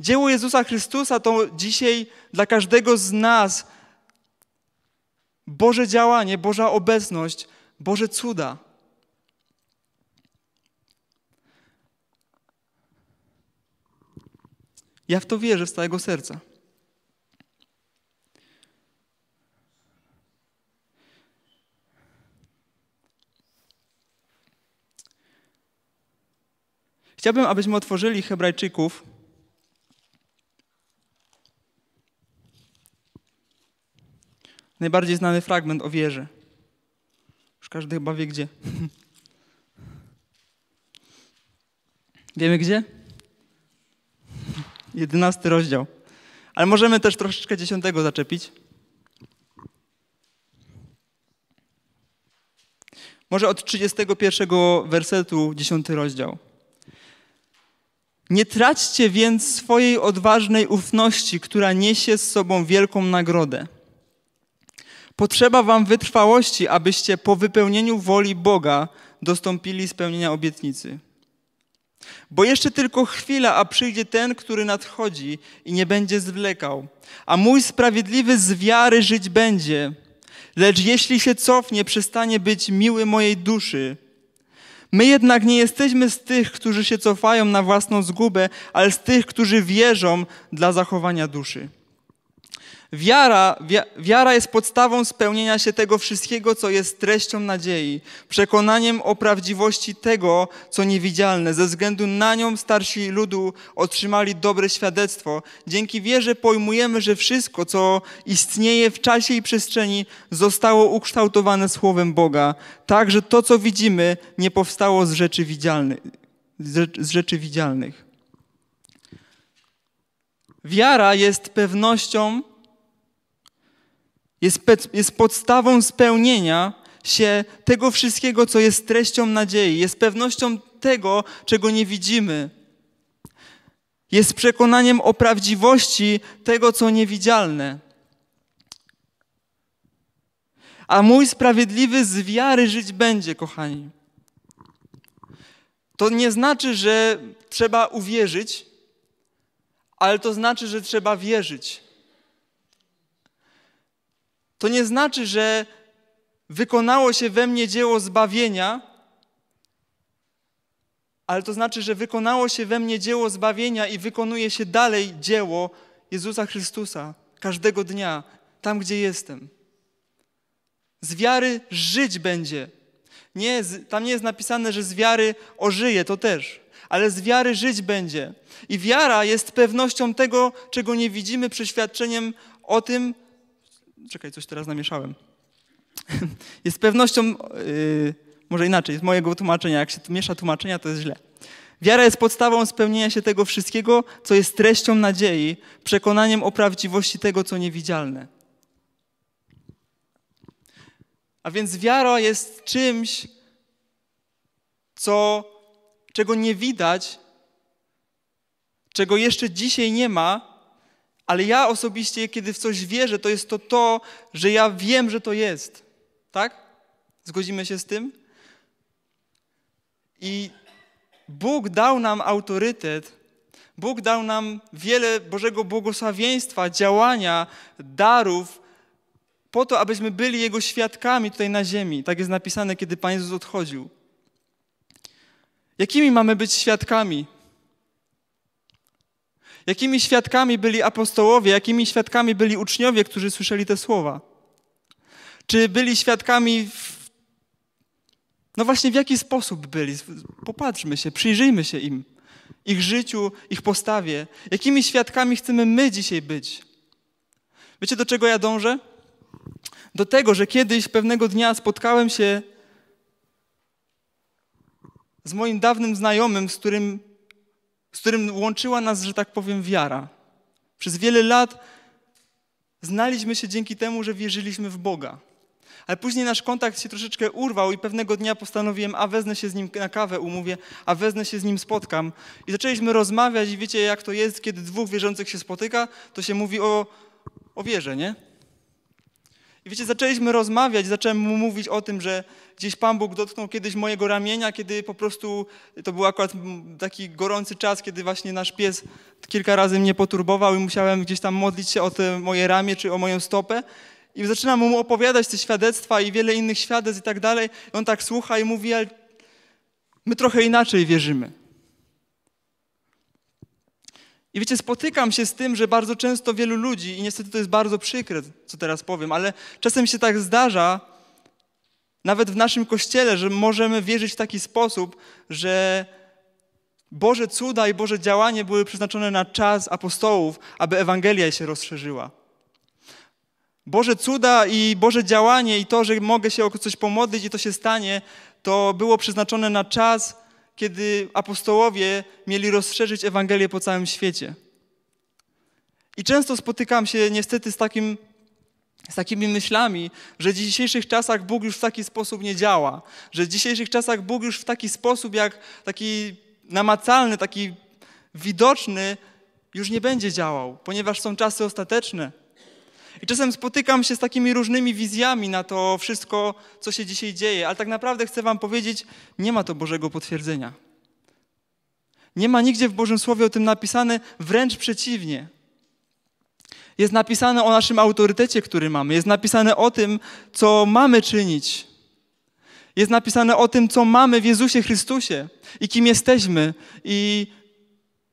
Dzieło Jezusa Chrystusa to dzisiaj dla każdego z nas Boże działanie, Boża obecność, Boże cuda. Ja w to wierzę z całego serca. Chciałbym, abyśmy otworzyli Hebrajczyków. Najbardziej znany fragment o wierze. Już każdy chyba wie gdzie. Wiemy gdzie? Jedenasty rozdział. Ale możemy też troszeczkę dziesiątego zaczepić. Może od 31 wersetu, dziesiąty rozdział. Nie traćcie więc swojej odważnej ufności, która niesie z sobą wielką nagrodę. Potrzeba wam wytrwałości, abyście po wypełnieniu woli Boga dostąpili spełnienia obietnicy. Bo jeszcze tylko chwila, a przyjdzie ten, który nadchodzi i nie będzie zwlekał. A mój sprawiedliwy z wiary żyć będzie. Lecz jeśli się cofnie, przestanie być miły mojej duszy. My jednak nie jesteśmy z tych, którzy się cofają na własną zgubę, ale z tych, którzy wierzą dla zachowania duszy. Wiara, wiara jest podstawą spełnienia się tego wszystkiego, co jest treścią nadziei, przekonaniem o prawdziwości tego, co niewidzialne. Ze względu na nią starsi ludu otrzymali dobre świadectwo. Dzięki wierze pojmujemy, że wszystko, co istnieje w czasie i przestrzeni, zostało ukształtowane Słowem Boga, tak że to, co widzimy, nie powstało z rzeczy widzialnych. Z rzeczy widzialnych. Wiara jest pewnością, jest, jest podstawą spełnienia się tego wszystkiego, co jest treścią nadziei, jest pewnością tego, czego nie widzimy. Jest przekonaniem o prawdziwości tego, co niewidzialne. A mój sprawiedliwy z wiary żyć będzie, kochani. To nie znaczy, że trzeba uwierzyć, ale to znaczy, że trzeba wierzyć to nie znaczy, że wykonało się we mnie dzieło zbawienia, ale to znaczy, że wykonało się we mnie dzieło zbawienia i wykonuje się dalej dzieło Jezusa Chrystusa każdego dnia, tam gdzie jestem. Z wiary żyć będzie. Nie, tam nie jest napisane, że z wiary ożyje, to też, ale z wiary żyć będzie. I wiara jest pewnością tego, czego nie widzimy, przeświadczeniem o tym, Czekaj, coś teraz namieszałem. Jest z pewnością, yy, może inaczej, z mojego tłumaczenia, jak się miesza tłumaczenia, to jest źle. Wiara jest podstawą spełnienia się tego wszystkiego, co jest treścią nadziei, przekonaniem o prawdziwości tego, co niewidzialne. A więc wiara jest czymś, co, czego nie widać, czego jeszcze dzisiaj nie ma, ale ja osobiście, kiedy w coś wierzę, to jest to to, że ja wiem, że to jest. Tak? Zgodzimy się z tym? I Bóg dał nam autorytet, Bóg dał nam wiele Bożego błogosławieństwa, działania, darów, po to, abyśmy byli Jego świadkami tutaj na ziemi. Tak jest napisane, kiedy Pan Jezus odchodził. Jakimi mamy być świadkami? Jakimi świadkami byli apostołowie, jakimi świadkami byli uczniowie, którzy słyszeli te słowa? Czy byli świadkami. W... No właśnie, w jaki sposób byli? Popatrzmy się, przyjrzyjmy się im, ich życiu, ich postawie. Jakimi świadkami chcemy my dzisiaj być? Wiecie, do czego ja dążę? Do tego, że kiedyś pewnego dnia spotkałem się z moim dawnym znajomym, z którym z którym łączyła nas, że tak powiem, wiara. Przez wiele lat znaliśmy się dzięki temu, że wierzyliśmy w Boga. Ale później nasz kontakt się troszeczkę urwał i pewnego dnia postanowiłem, a wezmę się z nim na kawę, umówię, a wezmę się z nim spotkam. I zaczęliśmy rozmawiać i wiecie jak to jest, kiedy dwóch wierzących się spotyka, to się mówi o, o wierze, nie? I wiecie, zaczęliśmy rozmawiać, zacząłem mu mówić o tym, że gdzieś Pan Bóg dotknął kiedyś mojego ramienia, kiedy po prostu to był akurat taki gorący czas, kiedy właśnie nasz pies kilka razy mnie poturbował i musiałem gdzieś tam modlić się o te moje ramię czy o moją stopę. I zaczynam mu opowiadać te świadectwa i wiele innych świadectw i tak dalej. I on tak słucha i mówi, ale my trochę inaczej wierzymy. I wiecie, spotykam się z tym, że bardzo często wielu ludzi, i niestety to jest bardzo przykre, co teraz powiem, ale czasem się tak zdarza, nawet w naszym kościele, że możemy wierzyć w taki sposób, że Boże cuda i Boże działanie były przeznaczone na czas apostołów, aby Ewangelia się rozszerzyła. Boże cuda i Boże działanie i to, że mogę się o coś pomodlić i to się stanie, to było przeznaczone na czas kiedy apostołowie mieli rozszerzyć Ewangelię po całym świecie. I często spotykam się niestety z, takim, z takimi myślami, że w dzisiejszych czasach Bóg już w taki sposób nie działa, że w dzisiejszych czasach Bóg już w taki sposób, jak taki namacalny, taki widoczny, już nie będzie działał, ponieważ są czasy ostateczne. I czasem spotykam się z takimi różnymi wizjami na to wszystko, co się dzisiaj dzieje, ale tak naprawdę chcę Wam powiedzieć, nie ma to Bożego potwierdzenia. Nie ma nigdzie w Bożym Słowie o tym napisane, wręcz przeciwnie. Jest napisane o naszym autorytecie, który mamy, jest napisane o tym, co mamy czynić. Jest napisane o tym, co mamy w Jezusie Chrystusie i kim jesteśmy i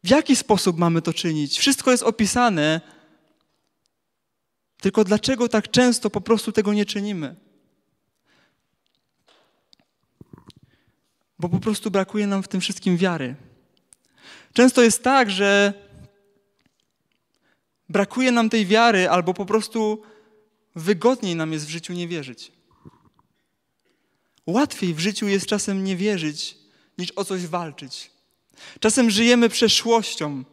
w jaki sposób mamy to czynić. Wszystko jest opisane tylko dlaczego tak często po prostu tego nie czynimy? Bo po prostu brakuje nam w tym wszystkim wiary. Często jest tak, że brakuje nam tej wiary, albo po prostu wygodniej nam jest w życiu nie wierzyć. Łatwiej w życiu jest czasem nie wierzyć, niż o coś walczyć. Czasem żyjemy przeszłością.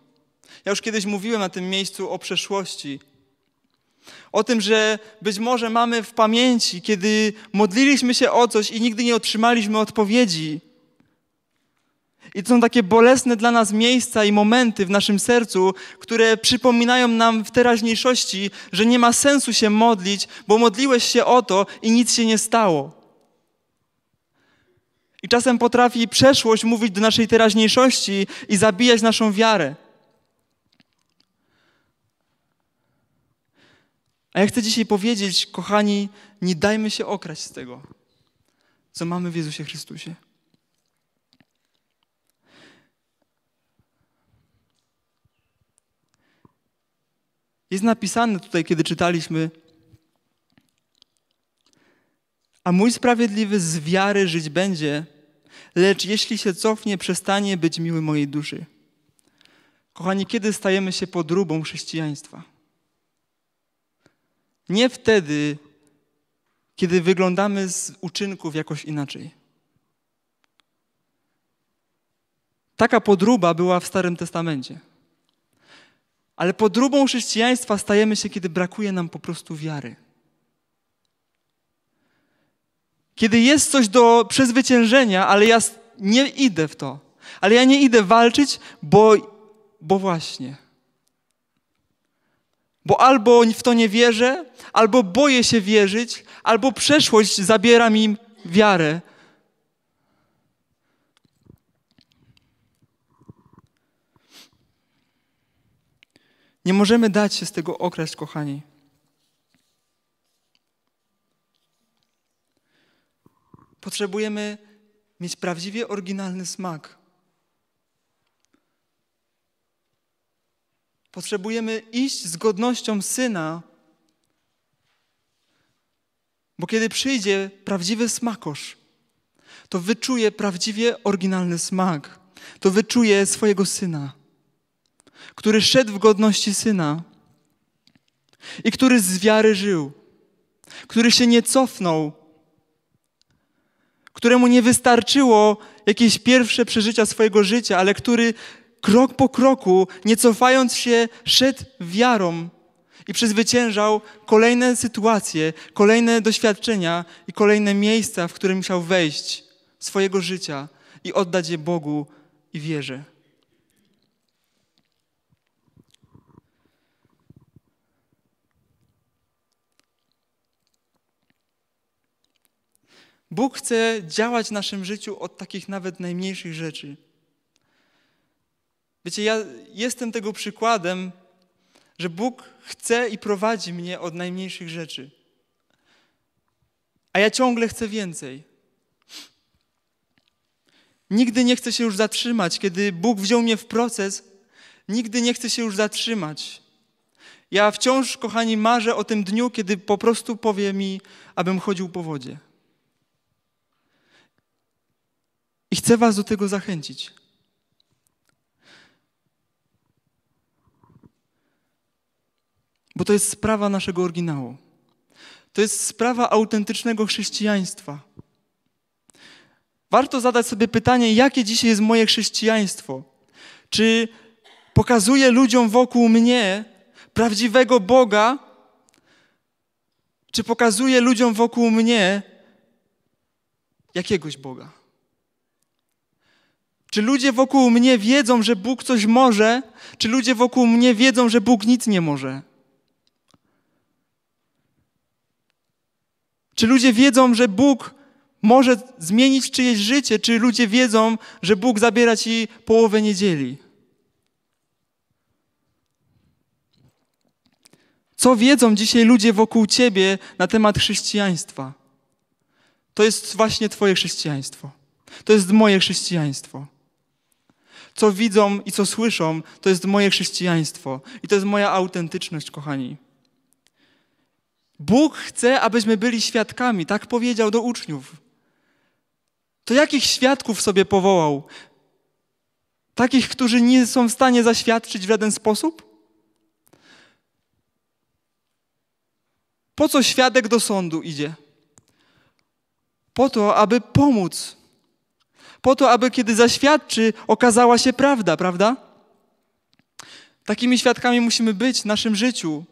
Ja już kiedyś mówiłem na tym miejscu o przeszłości. O tym, że być może mamy w pamięci, kiedy modliliśmy się o coś i nigdy nie otrzymaliśmy odpowiedzi. I to są takie bolesne dla nas miejsca i momenty w naszym sercu, które przypominają nam w teraźniejszości, że nie ma sensu się modlić, bo modliłeś się o to i nic się nie stało. I czasem potrafi przeszłość mówić do naszej teraźniejszości i zabijać naszą wiarę. A ja chcę dzisiaj powiedzieć, kochani, nie dajmy się okraść z tego, co mamy w Jezusie Chrystusie. Jest napisane tutaj, kiedy czytaliśmy, a mój sprawiedliwy z wiary żyć będzie, lecz jeśli się cofnie, przestanie być miły mojej duszy. Kochani, kiedy stajemy się podróbą chrześcijaństwa? Nie wtedy, kiedy wyglądamy z uczynków jakoś inaczej. Taka podróba była w Starym Testamencie. Ale podróbą chrześcijaństwa stajemy się, kiedy brakuje nam po prostu wiary. Kiedy jest coś do przezwyciężenia, ale ja nie idę w to. Ale ja nie idę walczyć, bo, bo właśnie bo albo w to nie wierzę, albo boję się wierzyć, albo przeszłość zabiera mi wiarę. Nie możemy dać się z tego okraść, kochani. Potrzebujemy mieć prawdziwie oryginalny smak Potrzebujemy iść z godnością syna, bo kiedy przyjdzie prawdziwy smakosz, to wyczuje prawdziwie oryginalny smak, to wyczuje swojego syna, który szedł w godności syna i który z wiary żył, który się nie cofnął, któremu nie wystarczyło jakieś pierwsze przeżycia swojego życia, ale który krok po kroku, nie cofając się, szedł wiarą i przezwyciężał kolejne sytuacje, kolejne doświadczenia i kolejne miejsca, w które musiał wejść swojego życia i oddać je Bogu i wierze. Bóg chce działać w naszym życiu od takich nawet najmniejszych rzeczy. Wiecie, ja jestem tego przykładem, że Bóg chce i prowadzi mnie od najmniejszych rzeczy. A ja ciągle chcę więcej. Nigdy nie chcę się już zatrzymać. Kiedy Bóg wziął mnie w proces, nigdy nie chcę się już zatrzymać. Ja wciąż, kochani, marzę o tym dniu, kiedy po prostu powie mi, abym chodził po wodzie. I chcę Was do tego zachęcić. Bo to jest sprawa naszego oryginału. To jest sprawa autentycznego chrześcijaństwa. Warto zadać sobie pytanie, jakie dzisiaj jest moje chrześcijaństwo? Czy pokazuje ludziom wokół mnie prawdziwego Boga? Czy pokazuje ludziom wokół mnie jakiegoś Boga? Czy ludzie wokół mnie wiedzą, że Bóg coś może? Czy ludzie wokół mnie wiedzą, że Bóg nic nie może? Czy ludzie wiedzą, że Bóg może zmienić czyjeś życie? Czy ludzie wiedzą, że Bóg zabiera ci połowę niedzieli? Co wiedzą dzisiaj ludzie wokół ciebie na temat chrześcijaństwa? To jest właśnie Twoje chrześcijaństwo. To jest moje chrześcijaństwo. Co widzą i co słyszą, to jest moje chrześcijaństwo. I to jest moja autentyczność, kochani. Bóg chce, abyśmy byli świadkami, tak powiedział do uczniów. To jakich świadków sobie powołał? Takich, którzy nie są w stanie zaświadczyć w żaden sposób? Po co świadek do sądu idzie? Po to, aby pomóc. Po to, aby kiedy zaświadczy, okazała się prawda, prawda? Takimi świadkami musimy być w naszym życiu,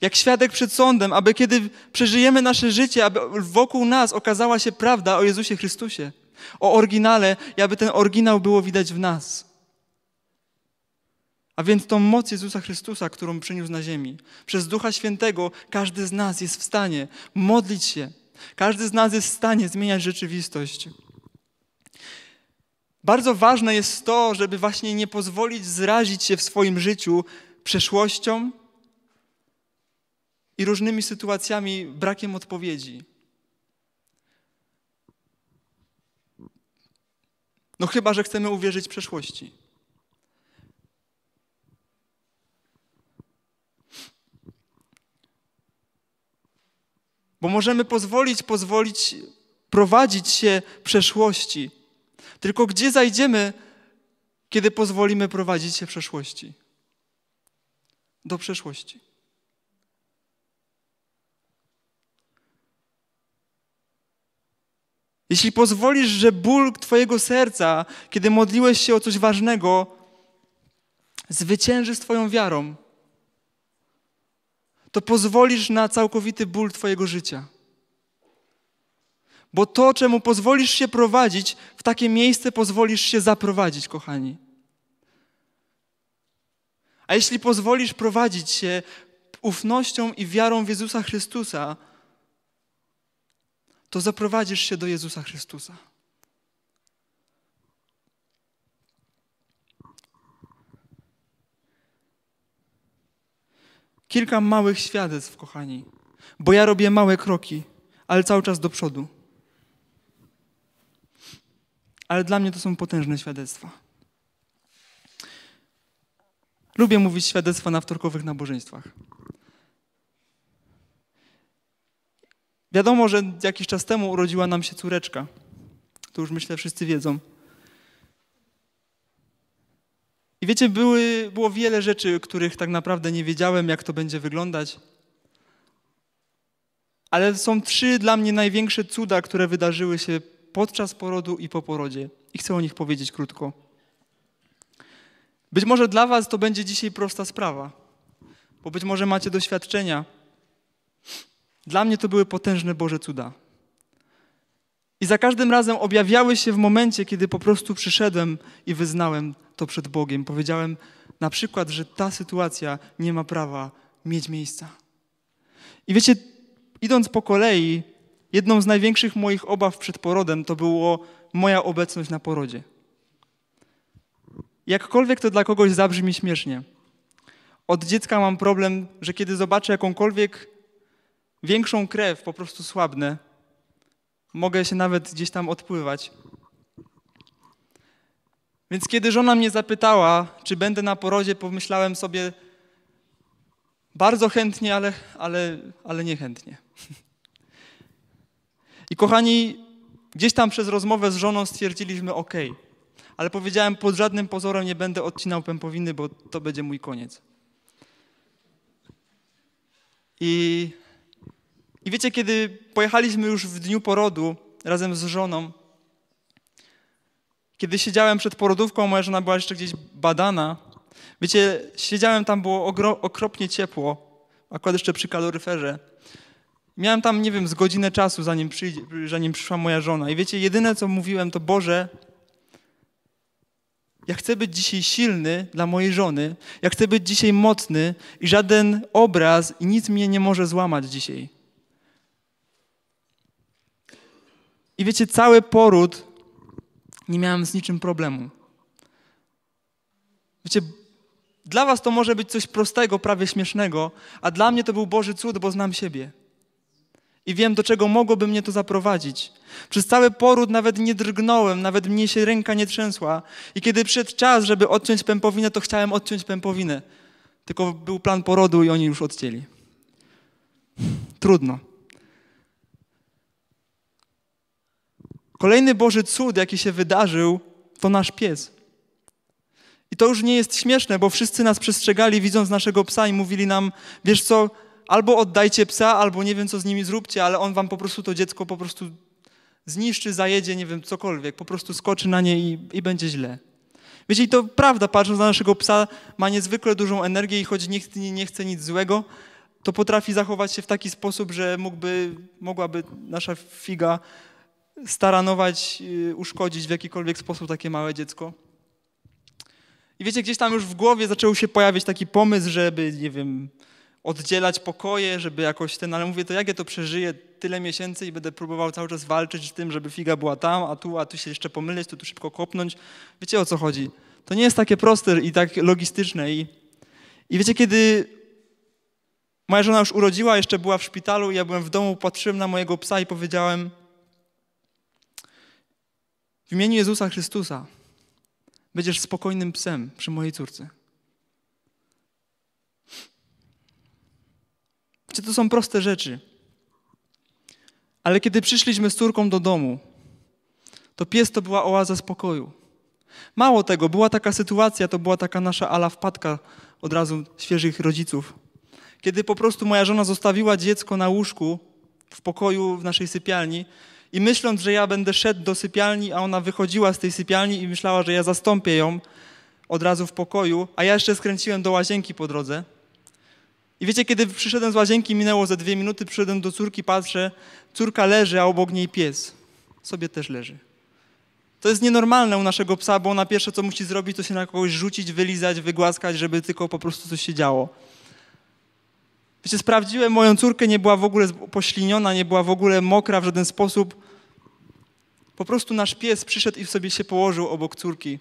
jak świadek przed sądem, aby kiedy przeżyjemy nasze życie, aby wokół nas okazała się prawda o Jezusie Chrystusie, o oryginale i aby ten oryginał było widać w nas. A więc tą moc Jezusa Chrystusa, którą przyniósł na ziemi, przez Ducha Świętego każdy z nas jest w stanie modlić się. Każdy z nas jest w stanie zmieniać rzeczywistość. Bardzo ważne jest to, żeby właśnie nie pozwolić zrazić się w swoim życiu przeszłością, i różnymi sytuacjami, brakiem odpowiedzi. No chyba, że chcemy uwierzyć przeszłości. Bo możemy pozwolić, pozwolić prowadzić się przeszłości. Tylko gdzie zajdziemy, kiedy pozwolimy prowadzić się przeszłości? Do przeszłości. Jeśli pozwolisz, że ból Twojego serca, kiedy modliłeś się o coś ważnego, zwycięży z Twoją wiarą, to pozwolisz na całkowity ból Twojego życia. Bo to, czemu pozwolisz się prowadzić, w takie miejsce pozwolisz się zaprowadzić, kochani. A jeśli pozwolisz prowadzić się ufnością i wiarą w Jezusa Chrystusa, to zaprowadzisz się do Jezusa Chrystusa. Kilka małych świadectw, kochani, bo ja robię małe kroki, ale cały czas do przodu. Ale dla mnie to są potężne świadectwa. Lubię mówić świadectwa na wtorkowych nabożeństwach. Wiadomo, że jakiś czas temu urodziła nam się córeczka. To już myślę wszyscy wiedzą. I wiecie, były, było wiele rzeczy, których tak naprawdę nie wiedziałem, jak to będzie wyglądać. Ale są trzy dla mnie największe cuda, które wydarzyły się podczas porodu i po porodzie. I chcę o nich powiedzieć krótko. Być może dla Was to będzie dzisiaj prosta sprawa, bo być może macie doświadczenia dla mnie to były potężne Boże cuda. I za każdym razem objawiały się w momencie, kiedy po prostu przyszedłem i wyznałem to przed Bogiem. Powiedziałem na przykład, że ta sytuacja nie ma prawa mieć miejsca. I wiecie, idąc po kolei, jedną z największych moich obaw przed porodem to było moja obecność na porodzie. Jakkolwiek to dla kogoś zabrzmi śmiesznie. Od dziecka mam problem, że kiedy zobaczę jakąkolwiek większą krew, po prostu słabnę. Mogę się nawet gdzieś tam odpływać. Więc kiedy żona mnie zapytała, czy będę na porodzie, pomyślałem sobie bardzo chętnie, ale, ale, ale niechętnie. I kochani, gdzieś tam przez rozmowę z żoną stwierdziliśmy OK, ale powiedziałem pod żadnym pozorem nie będę odcinał pępowiny, bo to będzie mój koniec. I i wiecie, kiedy pojechaliśmy już w dniu porodu razem z żoną, kiedy siedziałem przed porodówką, moja żona była jeszcze gdzieś badana. Wiecie, siedziałem tam, było okropnie ciepło, akurat jeszcze przy kaloryferze. Miałem tam, nie wiem, z godzinę czasu, zanim, przyjdzie, zanim przyszła moja żona. I wiecie, jedyne co mówiłem to, Boże, ja chcę być dzisiaj silny dla mojej żony, ja chcę być dzisiaj mocny i żaden obraz i nic mnie nie może złamać dzisiaj. I wiecie, cały poród nie miałem z niczym problemu. Wiecie, dla was to może być coś prostego, prawie śmiesznego, a dla mnie to był Boży cud, bo znam siebie. I wiem, do czego mogłoby mnie to zaprowadzić. Przez cały poród nawet nie drgnąłem, nawet mnie się ręka nie trzęsła. I kiedy przyszedł czas, żeby odciąć pępowinę, to chciałem odciąć pępowinę. Tylko był plan porodu i oni już odcięli. Trudno. Kolejny Boży cud, jaki się wydarzył, to nasz pies. I to już nie jest śmieszne, bo wszyscy nas przestrzegali, widząc naszego psa i mówili nam, wiesz co, albo oddajcie psa, albo nie wiem, co z nimi zróbcie, ale on wam po prostu to dziecko po prostu zniszczy, zajedzie, nie wiem, cokolwiek. Po prostu skoczy na nie i, i będzie źle. Wiecie, i to prawda, patrząc na naszego psa, ma niezwykle dużą energię i choć nie, nie, nie chce nic złego, to potrafi zachować się w taki sposób, że mógłby, mogłaby nasza figa staranować, y, uszkodzić w jakikolwiek sposób takie małe dziecko. I wiecie, gdzieś tam już w głowie zaczął się pojawiać taki pomysł, żeby, nie wiem, oddzielać pokoje, żeby jakoś ten, ale mówię, to jak ja to przeżyję tyle miesięcy i będę próbował cały czas walczyć z tym, żeby figa była tam, a tu, a tu się jeszcze pomylić, tu, tu szybko kopnąć. Wiecie, o co chodzi. To nie jest takie proste i tak logistyczne. I, i wiecie, kiedy moja żona już urodziła, jeszcze była w szpitalu, ja byłem w domu, patrzyłem na mojego psa i powiedziałem – w imieniu Jezusa Chrystusa będziesz spokojnym psem przy mojej córce. Czy to są proste rzeczy? Ale kiedy przyszliśmy z córką do domu, to pies to była oaza spokoju. Mało tego, była taka sytuacja, to była taka nasza ala wpadka od razu świeżych rodziców. Kiedy po prostu moja żona zostawiła dziecko na łóżku w pokoju w naszej sypialni, i myśląc, że ja będę szedł do sypialni, a ona wychodziła z tej sypialni i myślała, że ja zastąpię ją od razu w pokoju, a ja jeszcze skręciłem do łazienki po drodze. I wiecie, kiedy przyszedłem z łazienki, minęło ze dwie minuty, przyszedłem do córki, patrzę, córka leży, a obok niej pies. Sobie też leży. To jest nienormalne u naszego psa, bo ona pierwsze, co musi zrobić, to się na kogoś rzucić, wylizać, wygłaskać, żeby tylko po prostu coś się działo. Wiecie, sprawdziłem moją córkę, nie była w ogóle pośliniona, nie była w ogóle mokra w żaden sposób. Po prostu nasz pies przyszedł i sobie się położył obok córki.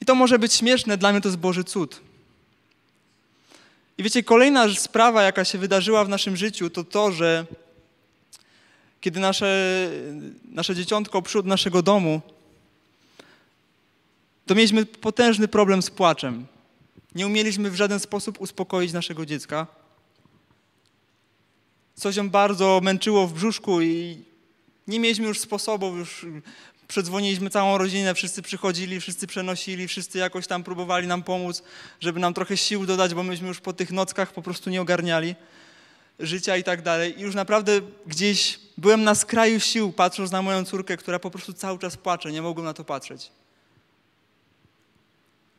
I to może być śmieszne, dla mnie to jest Boży cud. I wiecie, kolejna sprawa, jaka się wydarzyła w naszym życiu, to to, że kiedy nasze, nasze dzieciątko przód naszego domu, to mieliśmy potężny problem z płaczem. Nie umieliśmy w żaden sposób uspokoić naszego dziecka. Coś ją bardzo męczyło w brzuszku i nie mieliśmy już sposobów, już przedzwoniliśmy całą rodzinę, wszyscy przychodzili, wszyscy przenosili, wszyscy jakoś tam próbowali nam pomóc, żeby nam trochę sił dodać, bo myśmy już po tych nockach po prostu nie ogarniali życia i tak dalej. I już naprawdę gdzieś byłem na skraju sił, patrząc na moją córkę, która po prostu cały czas płacze, nie mogłem na to patrzeć.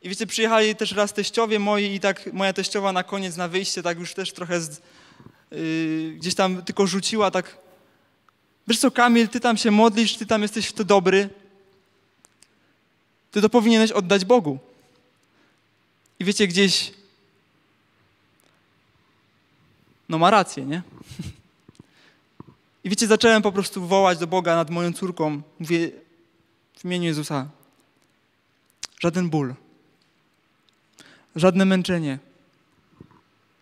I wiecie, przyjechali też raz teściowie moi i tak moja teściowa na koniec, na wyjście, tak już też trochę z, yy, gdzieś tam tylko rzuciła tak Wiesz co, Kamil, ty tam się modlisz, ty tam jesteś w to dobry. Ty to powinieneś oddać Bogu. I wiecie, gdzieś. No ma rację, nie? I wiecie, zacząłem po prostu wołać do Boga nad moją córką. Mówię w imieniu Jezusa. Żaden ból, żadne męczenie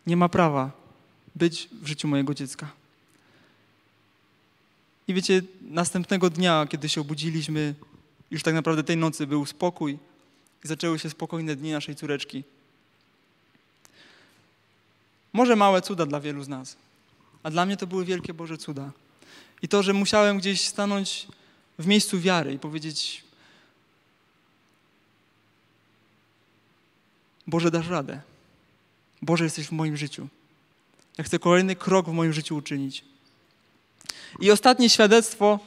nie ma prawa być w życiu mojego dziecka. I wiecie, następnego dnia, kiedy się obudziliśmy, już tak naprawdę tej nocy był spokój i zaczęły się spokojne dni naszej córeczki. Może małe cuda dla wielu z nas, a dla mnie to były wielkie Boże cuda. I to, że musiałem gdzieś stanąć w miejscu wiary i powiedzieć: Boże, dasz radę. Boże, jesteś w moim życiu. Ja chcę kolejny krok w moim życiu uczynić. I ostatnie świadectwo,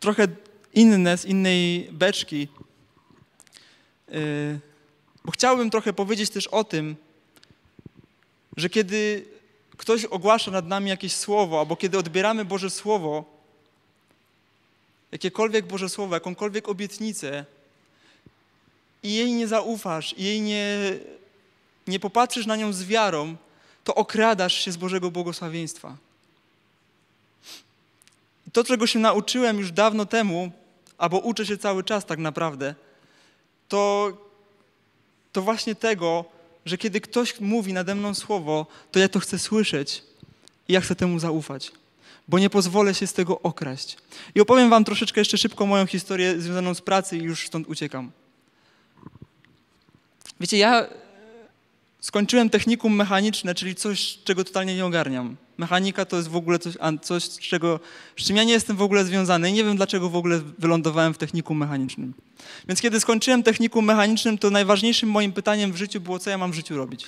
trochę inne, z innej beczki, y, bo chciałbym trochę powiedzieć też o tym, że kiedy ktoś ogłasza nad nami jakieś słowo, albo kiedy odbieramy Boże Słowo, jakiekolwiek Boże Słowo, jakąkolwiek obietnicę i jej nie zaufasz, i jej nie, nie popatrzysz na nią z wiarą, to okradasz się z Bożego błogosławieństwa to, czego się nauczyłem już dawno temu, albo uczę się cały czas tak naprawdę, to, to właśnie tego, że kiedy ktoś mówi nade mną słowo, to ja to chcę słyszeć i ja chcę temu zaufać, bo nie pozwolę się z tego okraść. I opowiem wam troszeczkę jeszcze szybko moją historię związaną z pracy i już stąd uciekam. Wiecie, ja skończyłem technikum mechaniczne, czyli coś, czego totalnie nie ogarniam mechanika to jest w ogóle coś, coś z, czego, z czym ja nie jestem w ogóle związany i nie wiem, dlaczego w ogóle wylądowałem w technikum mechanicznym. Więc kiedy skończyłem technikum mechanicznym, to najważniejszym moim pytaniem w życiu było, co ja mam w życiu robić.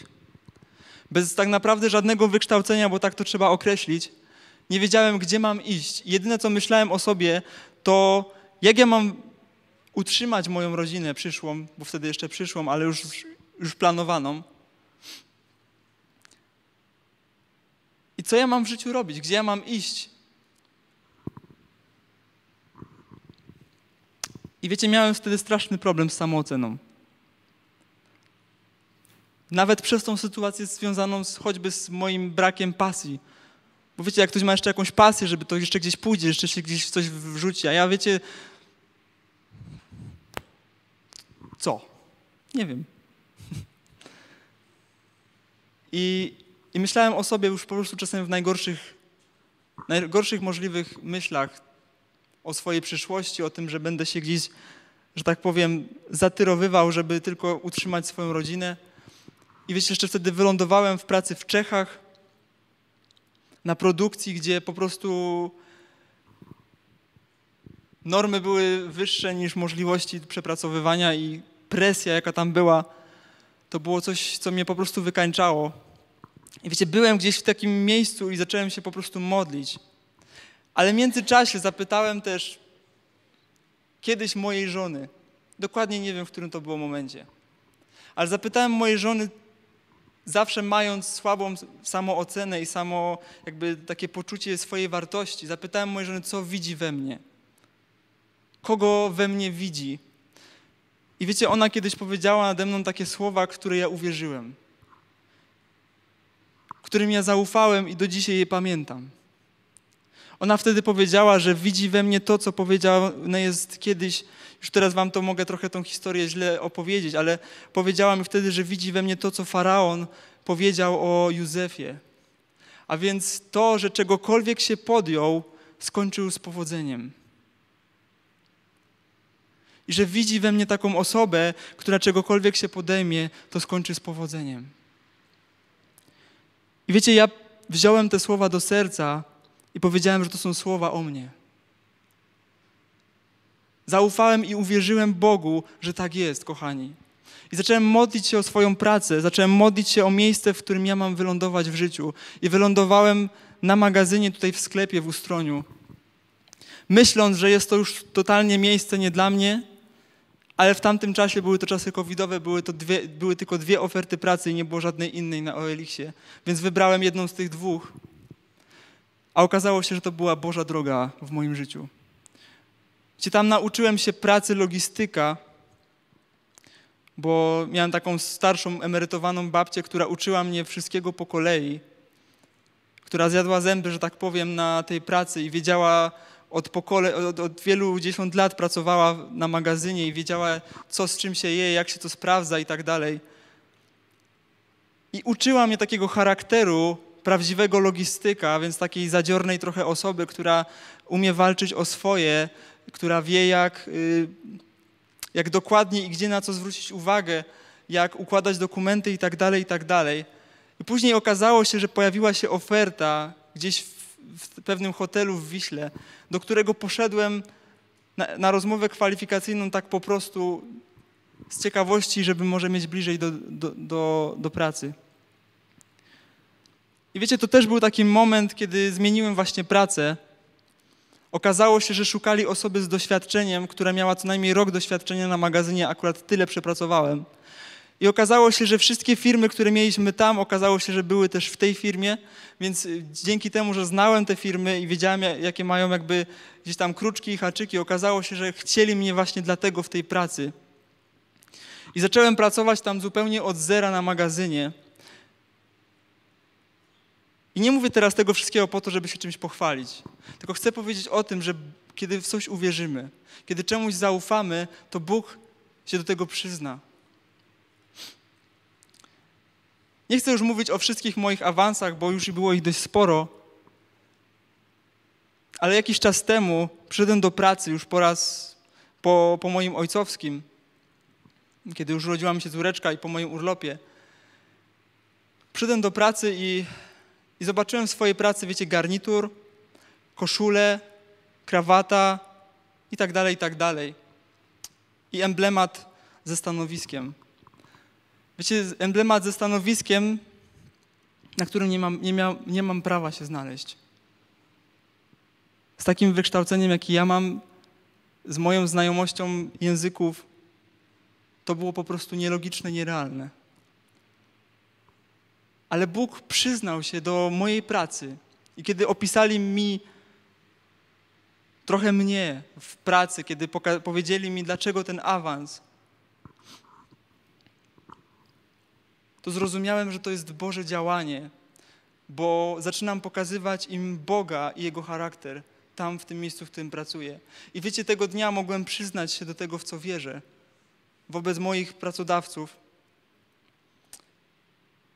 Bez tak naprawdę żadnego wykształcenia, bo tak to trzeba określić, nie wiedziałem, gdzie mam iść. Jedyne, co myślałem o sobie, to jak ja mam utrzymać moją rodzinę przyszłą, bo wtedy jeszcze przyszłą, ale już, już planowaną, I co ja mam w życiu robić? Gdzie ja mam iść? I wiecie, miałem wtedy straszny problem z samooceną. Nawet przez tą sytuację związaną z, choćby z moim brakiem pasji. Bo wiecie, jak ktoś ma jeszcze jakąś pasję, żeby to jeszcze gdzieś pójdzie, jeszcze się gdzieś w coś wrzuci, a ja wiecie, co? Nie wiem. I i myślałem o sobie już po prostu czasem w najgorszych, najgorszych możliwych myślach o swojej przyszłości, o tym, że będę się gdzieś, że tak powiem, zatyrowywał, żeby tylko utrzymać swoją rodzinę. I wiecie, jeszcze wtedy wylądowałem w pracy w Czechach, na produkcji, gdzie po prostu normy były wyższe niż możliwości przepracowywania i presja, jaka tam była, to było coś, co mnie po prostu wykańczało. I wiecie, byłem gdzieś w takim miejscu i zacząłem się po prostu modlić. Ale w międzyczasie zapytałem też kiedyś mojej żony, dokładnie nie wiem, w którym to było momencie, ale zapytałem mojej żony, zawsze mając słabą samoocenę i samo jakby takie poczucie swojej wartości, zapytałem mojej żony, co widzi we mnie, kogo we mnie widzi. I wiecie, ona kiedyś powiedziała nade mną takie słowa, które ja uwierzyłem którym ja zaufałem i do dzisiaj je pamiętam. Ona wtedy powiedziała, że widzi we mnie to, co powiedziane jest kiedyś. Już teraz wam to mogę trochę tą historię źle opowiedzieć, ale powiedziała mi wtedy, że widzi we mnie to, co faraon powiedział o Józefie. A więc to, że czegokolwiek się podjął, skończył z powodzeniem. I że widzi we mnie taką osobę, która czegokolwiek się podejmie, to skończy z powodzeniem wiecie, ja wziąłem te słowa do serca i powiedziałem, że to są słowa o mnie. Zaufałem i uwierzyłem Bogu, że tak jest, kochani. I zacząłem modlić się o swoją pracę, zacząłem modlić się o miejsce, w którym ja mam wylądować w życiu. I wylądowałem na magazynie tutaj w sklepie w Ustroniu. Myśląc, że jest to już totalnie miejsce nie dla mnie, ale w tamtym czasie były to czasy covidowe, były, to dwie, były tylko dwie oferty pracy i nie było żadnej innej na OLX-ie, więc wybrałem jedną z tych dwóch. A okazało się, że to była Boża droga w moim życiu. Gdzie tam nauczyłem się pracy logistyka, bo miałem taką starszą, emerytowaną babcię, która uczyła mnie wszystkiego po kolei, która zjadła zęby, że tak powiem, na tej pracy i wiedziała, od, pokole, od, od wielu dziesiąt lat pracowała na magazynie i wiedziała, co z czym się je, jak się to sprawdza i tak dalej. I uczyła mnie takiego charakteru prawdziwego logistyka, więc takiej zadziornej trochę osoby, która umie walczyć o swoje, która wie, jak, y, jak dokładnie i gdzie na co zwrócić uwagę, jak układać dokumenty i tak dalej, i tak dalej. I później okazało się, że pojawiła się oferta gdzieś w w pewnym hotelu w Wiśle, do którego poszedłem na, na rozmowę kwalifikacyjną tak po prostu z ciekawości, żeby może mieć bliżej do, do, do, do pracy. I wiecie, to też był taki moment, kiedy zmieniłem właśnie pracę. Okazało się, że szukali osoby z doświadczeniem, która miała co najmniej rok doświadczenia na magazynie, akurat tyle przepracowałem. I okazało się, że wszystkie firmy, które mieliśmy tam, okazało się, że były też w tej firmie, więc y, dzięki temu, że znałem te firmy i wiedziałem, jakie mają jakby gdzieś tam kruczki i haczyki, okazało się, że chcieli mnie właśnie dlatego w tej pracy. I zacząłem pracować tam zupełnie od zera na magazynie. I nie mówię teraz tego wszystkiego po to, żeby się czymś pochwalić, tylko chcę powiedzieć o tym, że kiedy w coś uwierzymy, kiedy czemuś zaufamy, to Bóg się do tego przyzna. Nie chcę już mówić o wszystkich moich awansach, bo już było ich dość sporo. Ale jakiś czas temu przyszedłem do pracy już po raz po, po moim ojcowskim, kiedy już urodziła mi się córeczka i po moim urlopie. Przyszedłem do pracy i, i zobaczyłem w swojej pracy, wiecie, garnitur, koszulę, krawata i tak dalej, i tak dalej. I emblemat ze stanowiskiem. Wiecie, emblemat ze stanowiskiem, na którym nie mam, nie, miał, nie mam prawa się znaleźć. Z takim wykształceniem, jaki ja mam, z moją znajomością języków, to było po prostu nielogiczne, nierealne. Ale Bóg przyznał się do mojej pracy. I kiedy opisali mi trochę mnie w pracy, kiedy powiedzieli mi, dlaczego ten awans, to zrozumiałem, że to jest Boże działanie, bo zaczynam pokazywać im Boga i Jego charakter tam, w tym miejscu, w którym pracuję. I wiecie, tego dnia mogłem przyznać się do tego, w co wierzę, wobec moich pracodawców.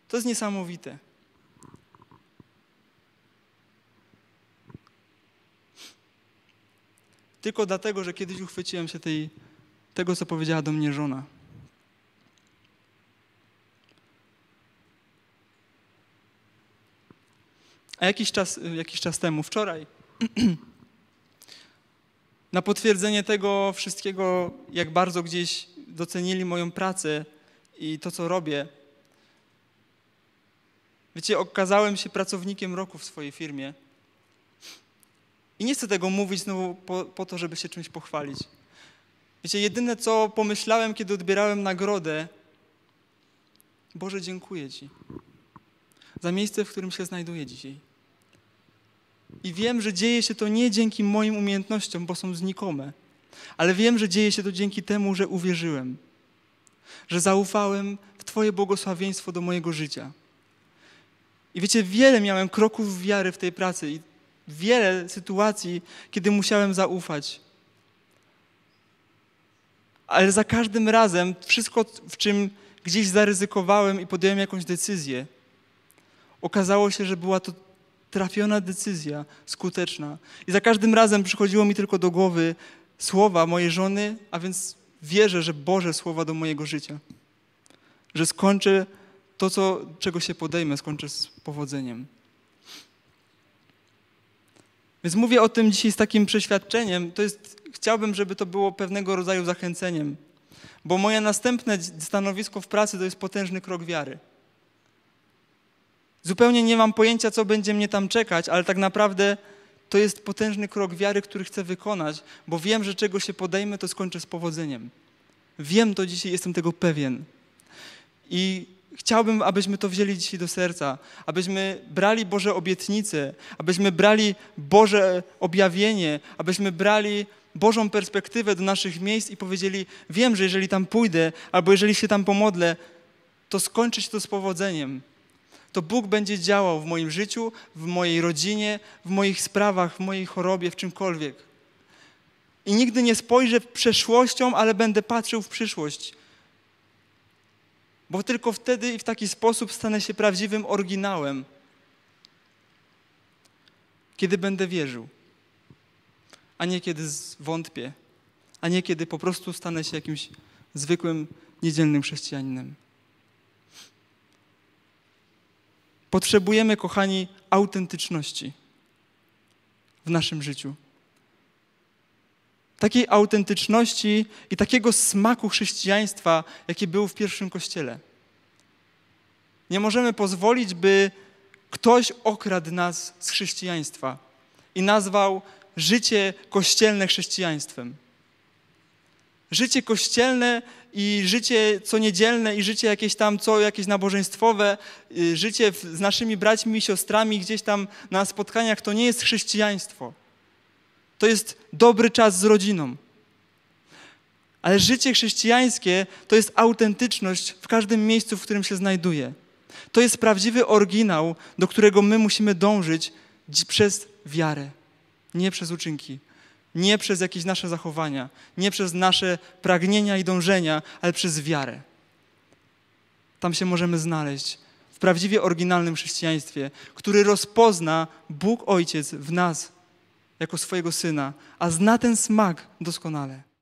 To jest niesamowite. Tylko dlatego, że kiedyś uchwyciłem się tej, tego, co powiedziała do mnie żona. A jakiś czas, y, jakiś czas temu, wczoraj, na potwierdzenie tego wszystkiego, jak bardzo gdzieś docenili moją pracę i to, co robię, wiecie, okazałem się pracownikiem roku w swojej firmie. I nie chcę tego mówić znowu po, po to, żeby się czymś pochwalić. Wiecie, jedyne co pomyślałem, kiedy odbierałem nagrodę, Boże, dziękuję Ci za miejsce, w którym się znajduję dzisiaj. I wiem, że dzieje się to nie dzięki moim umiejętnościom, bo są znikome, ale wiem, że dzieje się to dzięki temu, że uwierzyłem, że zaufałem w Twoje błogosławieństwo do mojego życia. I wiecie, wiele miałem kroków wiary w tej pracy i wiele sytuacji, kiedy musiałem zaufać. Ale za każdym razem wszystko, w czym gdzieś zaryzykowałem i podjąłem jakąś decyzję, Okazało się, że była to trafiona decyzja, skuteczna. I za każdym razem przychodziło mi tylko do głowy słowa mojej żony, a więc wierzę, że Boże słowa do mojego życia. Że skończę to, co, czego się podejmę, skończę z powodzeniem. Więc mówię o tym dzisiaj z takim przeświadczeniem. To jest, chciałbym, żeby to było pewnego rodzaju zachęceniem, bo moje następne stanowisko w pracy to jest potężny krok wiary. Zupełnie nie mam pojęcia, co będzie mnie tam czekać, ale tak naprawdę to jest potężny krok wiary, który chcę wykonać, bo wiem, że czego się podejmę, to skończę z powodzeniem. Wiem to dzisiaj, jestem tego pewien. I chciałbym, abyśmy to wzięli dzisiaj do serca, abyśmy brali Boże obietnice, abyśmy brali Boże objawienie, abyśmy brali Bożą perspektywę do naszych miejsc i powiedzieli: Wiem, że jeżeli tam pójdę, albo jeżeli się tam pomodlę, to skończy się to z powodzeniem to Bóg będzie działał w moim życiu, w mojej rodzinie, w moich sprawach, w mojej chorobie, w czymkolwiek. I nigdy nie spojrzę przeszłością, ale będę patrzył w przyszłość. Bo tylko wtedy i w taki sposób stanę się prawdziwym oryginałem. Kiedy będę wierzył, a nie kiedy zwątpię, a nie kiedy po prostu stanę się jakimś zwykłym, niedzielnym chrześcijaninem. Potrzebujemy, kochani, autentyczności w naszym życiu. Takiej autentyczności i takiego smaku chrześcijaństwa, jaki był w pierwszym kościele. Nie możemy pozwolić, by ktoś okradł nas z chrześcijaństwa i nazwał życie kościelne chrześcijaństwem. Życie kościelne i życie co niedzielne i życie jakieś tam, co jakieś nabożeństwowe, y, życie z naszymi braćmi i siostrami gdzieś tam na spotkaniach, to nie jest chrześcijaństwo. To jest dobry czas z rodziną. Ale życie chrześcijańskie to jest autentyczność w każdym miejscu, w którym się znajduje. To jest prawdziwy oryginał, do którego my musimy dążyć przez wiarę, nie przez uczynki nie przez jakieś nasze zachowania, nie przez nasze pragnienia i dążenia, ale przez wiarę. Tam się możemy znaleźć w prawdziwie oryginalnym chrześcijaństwie, który rozpozna Bóg Ojciec w nas jako swojego syna, a zna ten smak doskonale.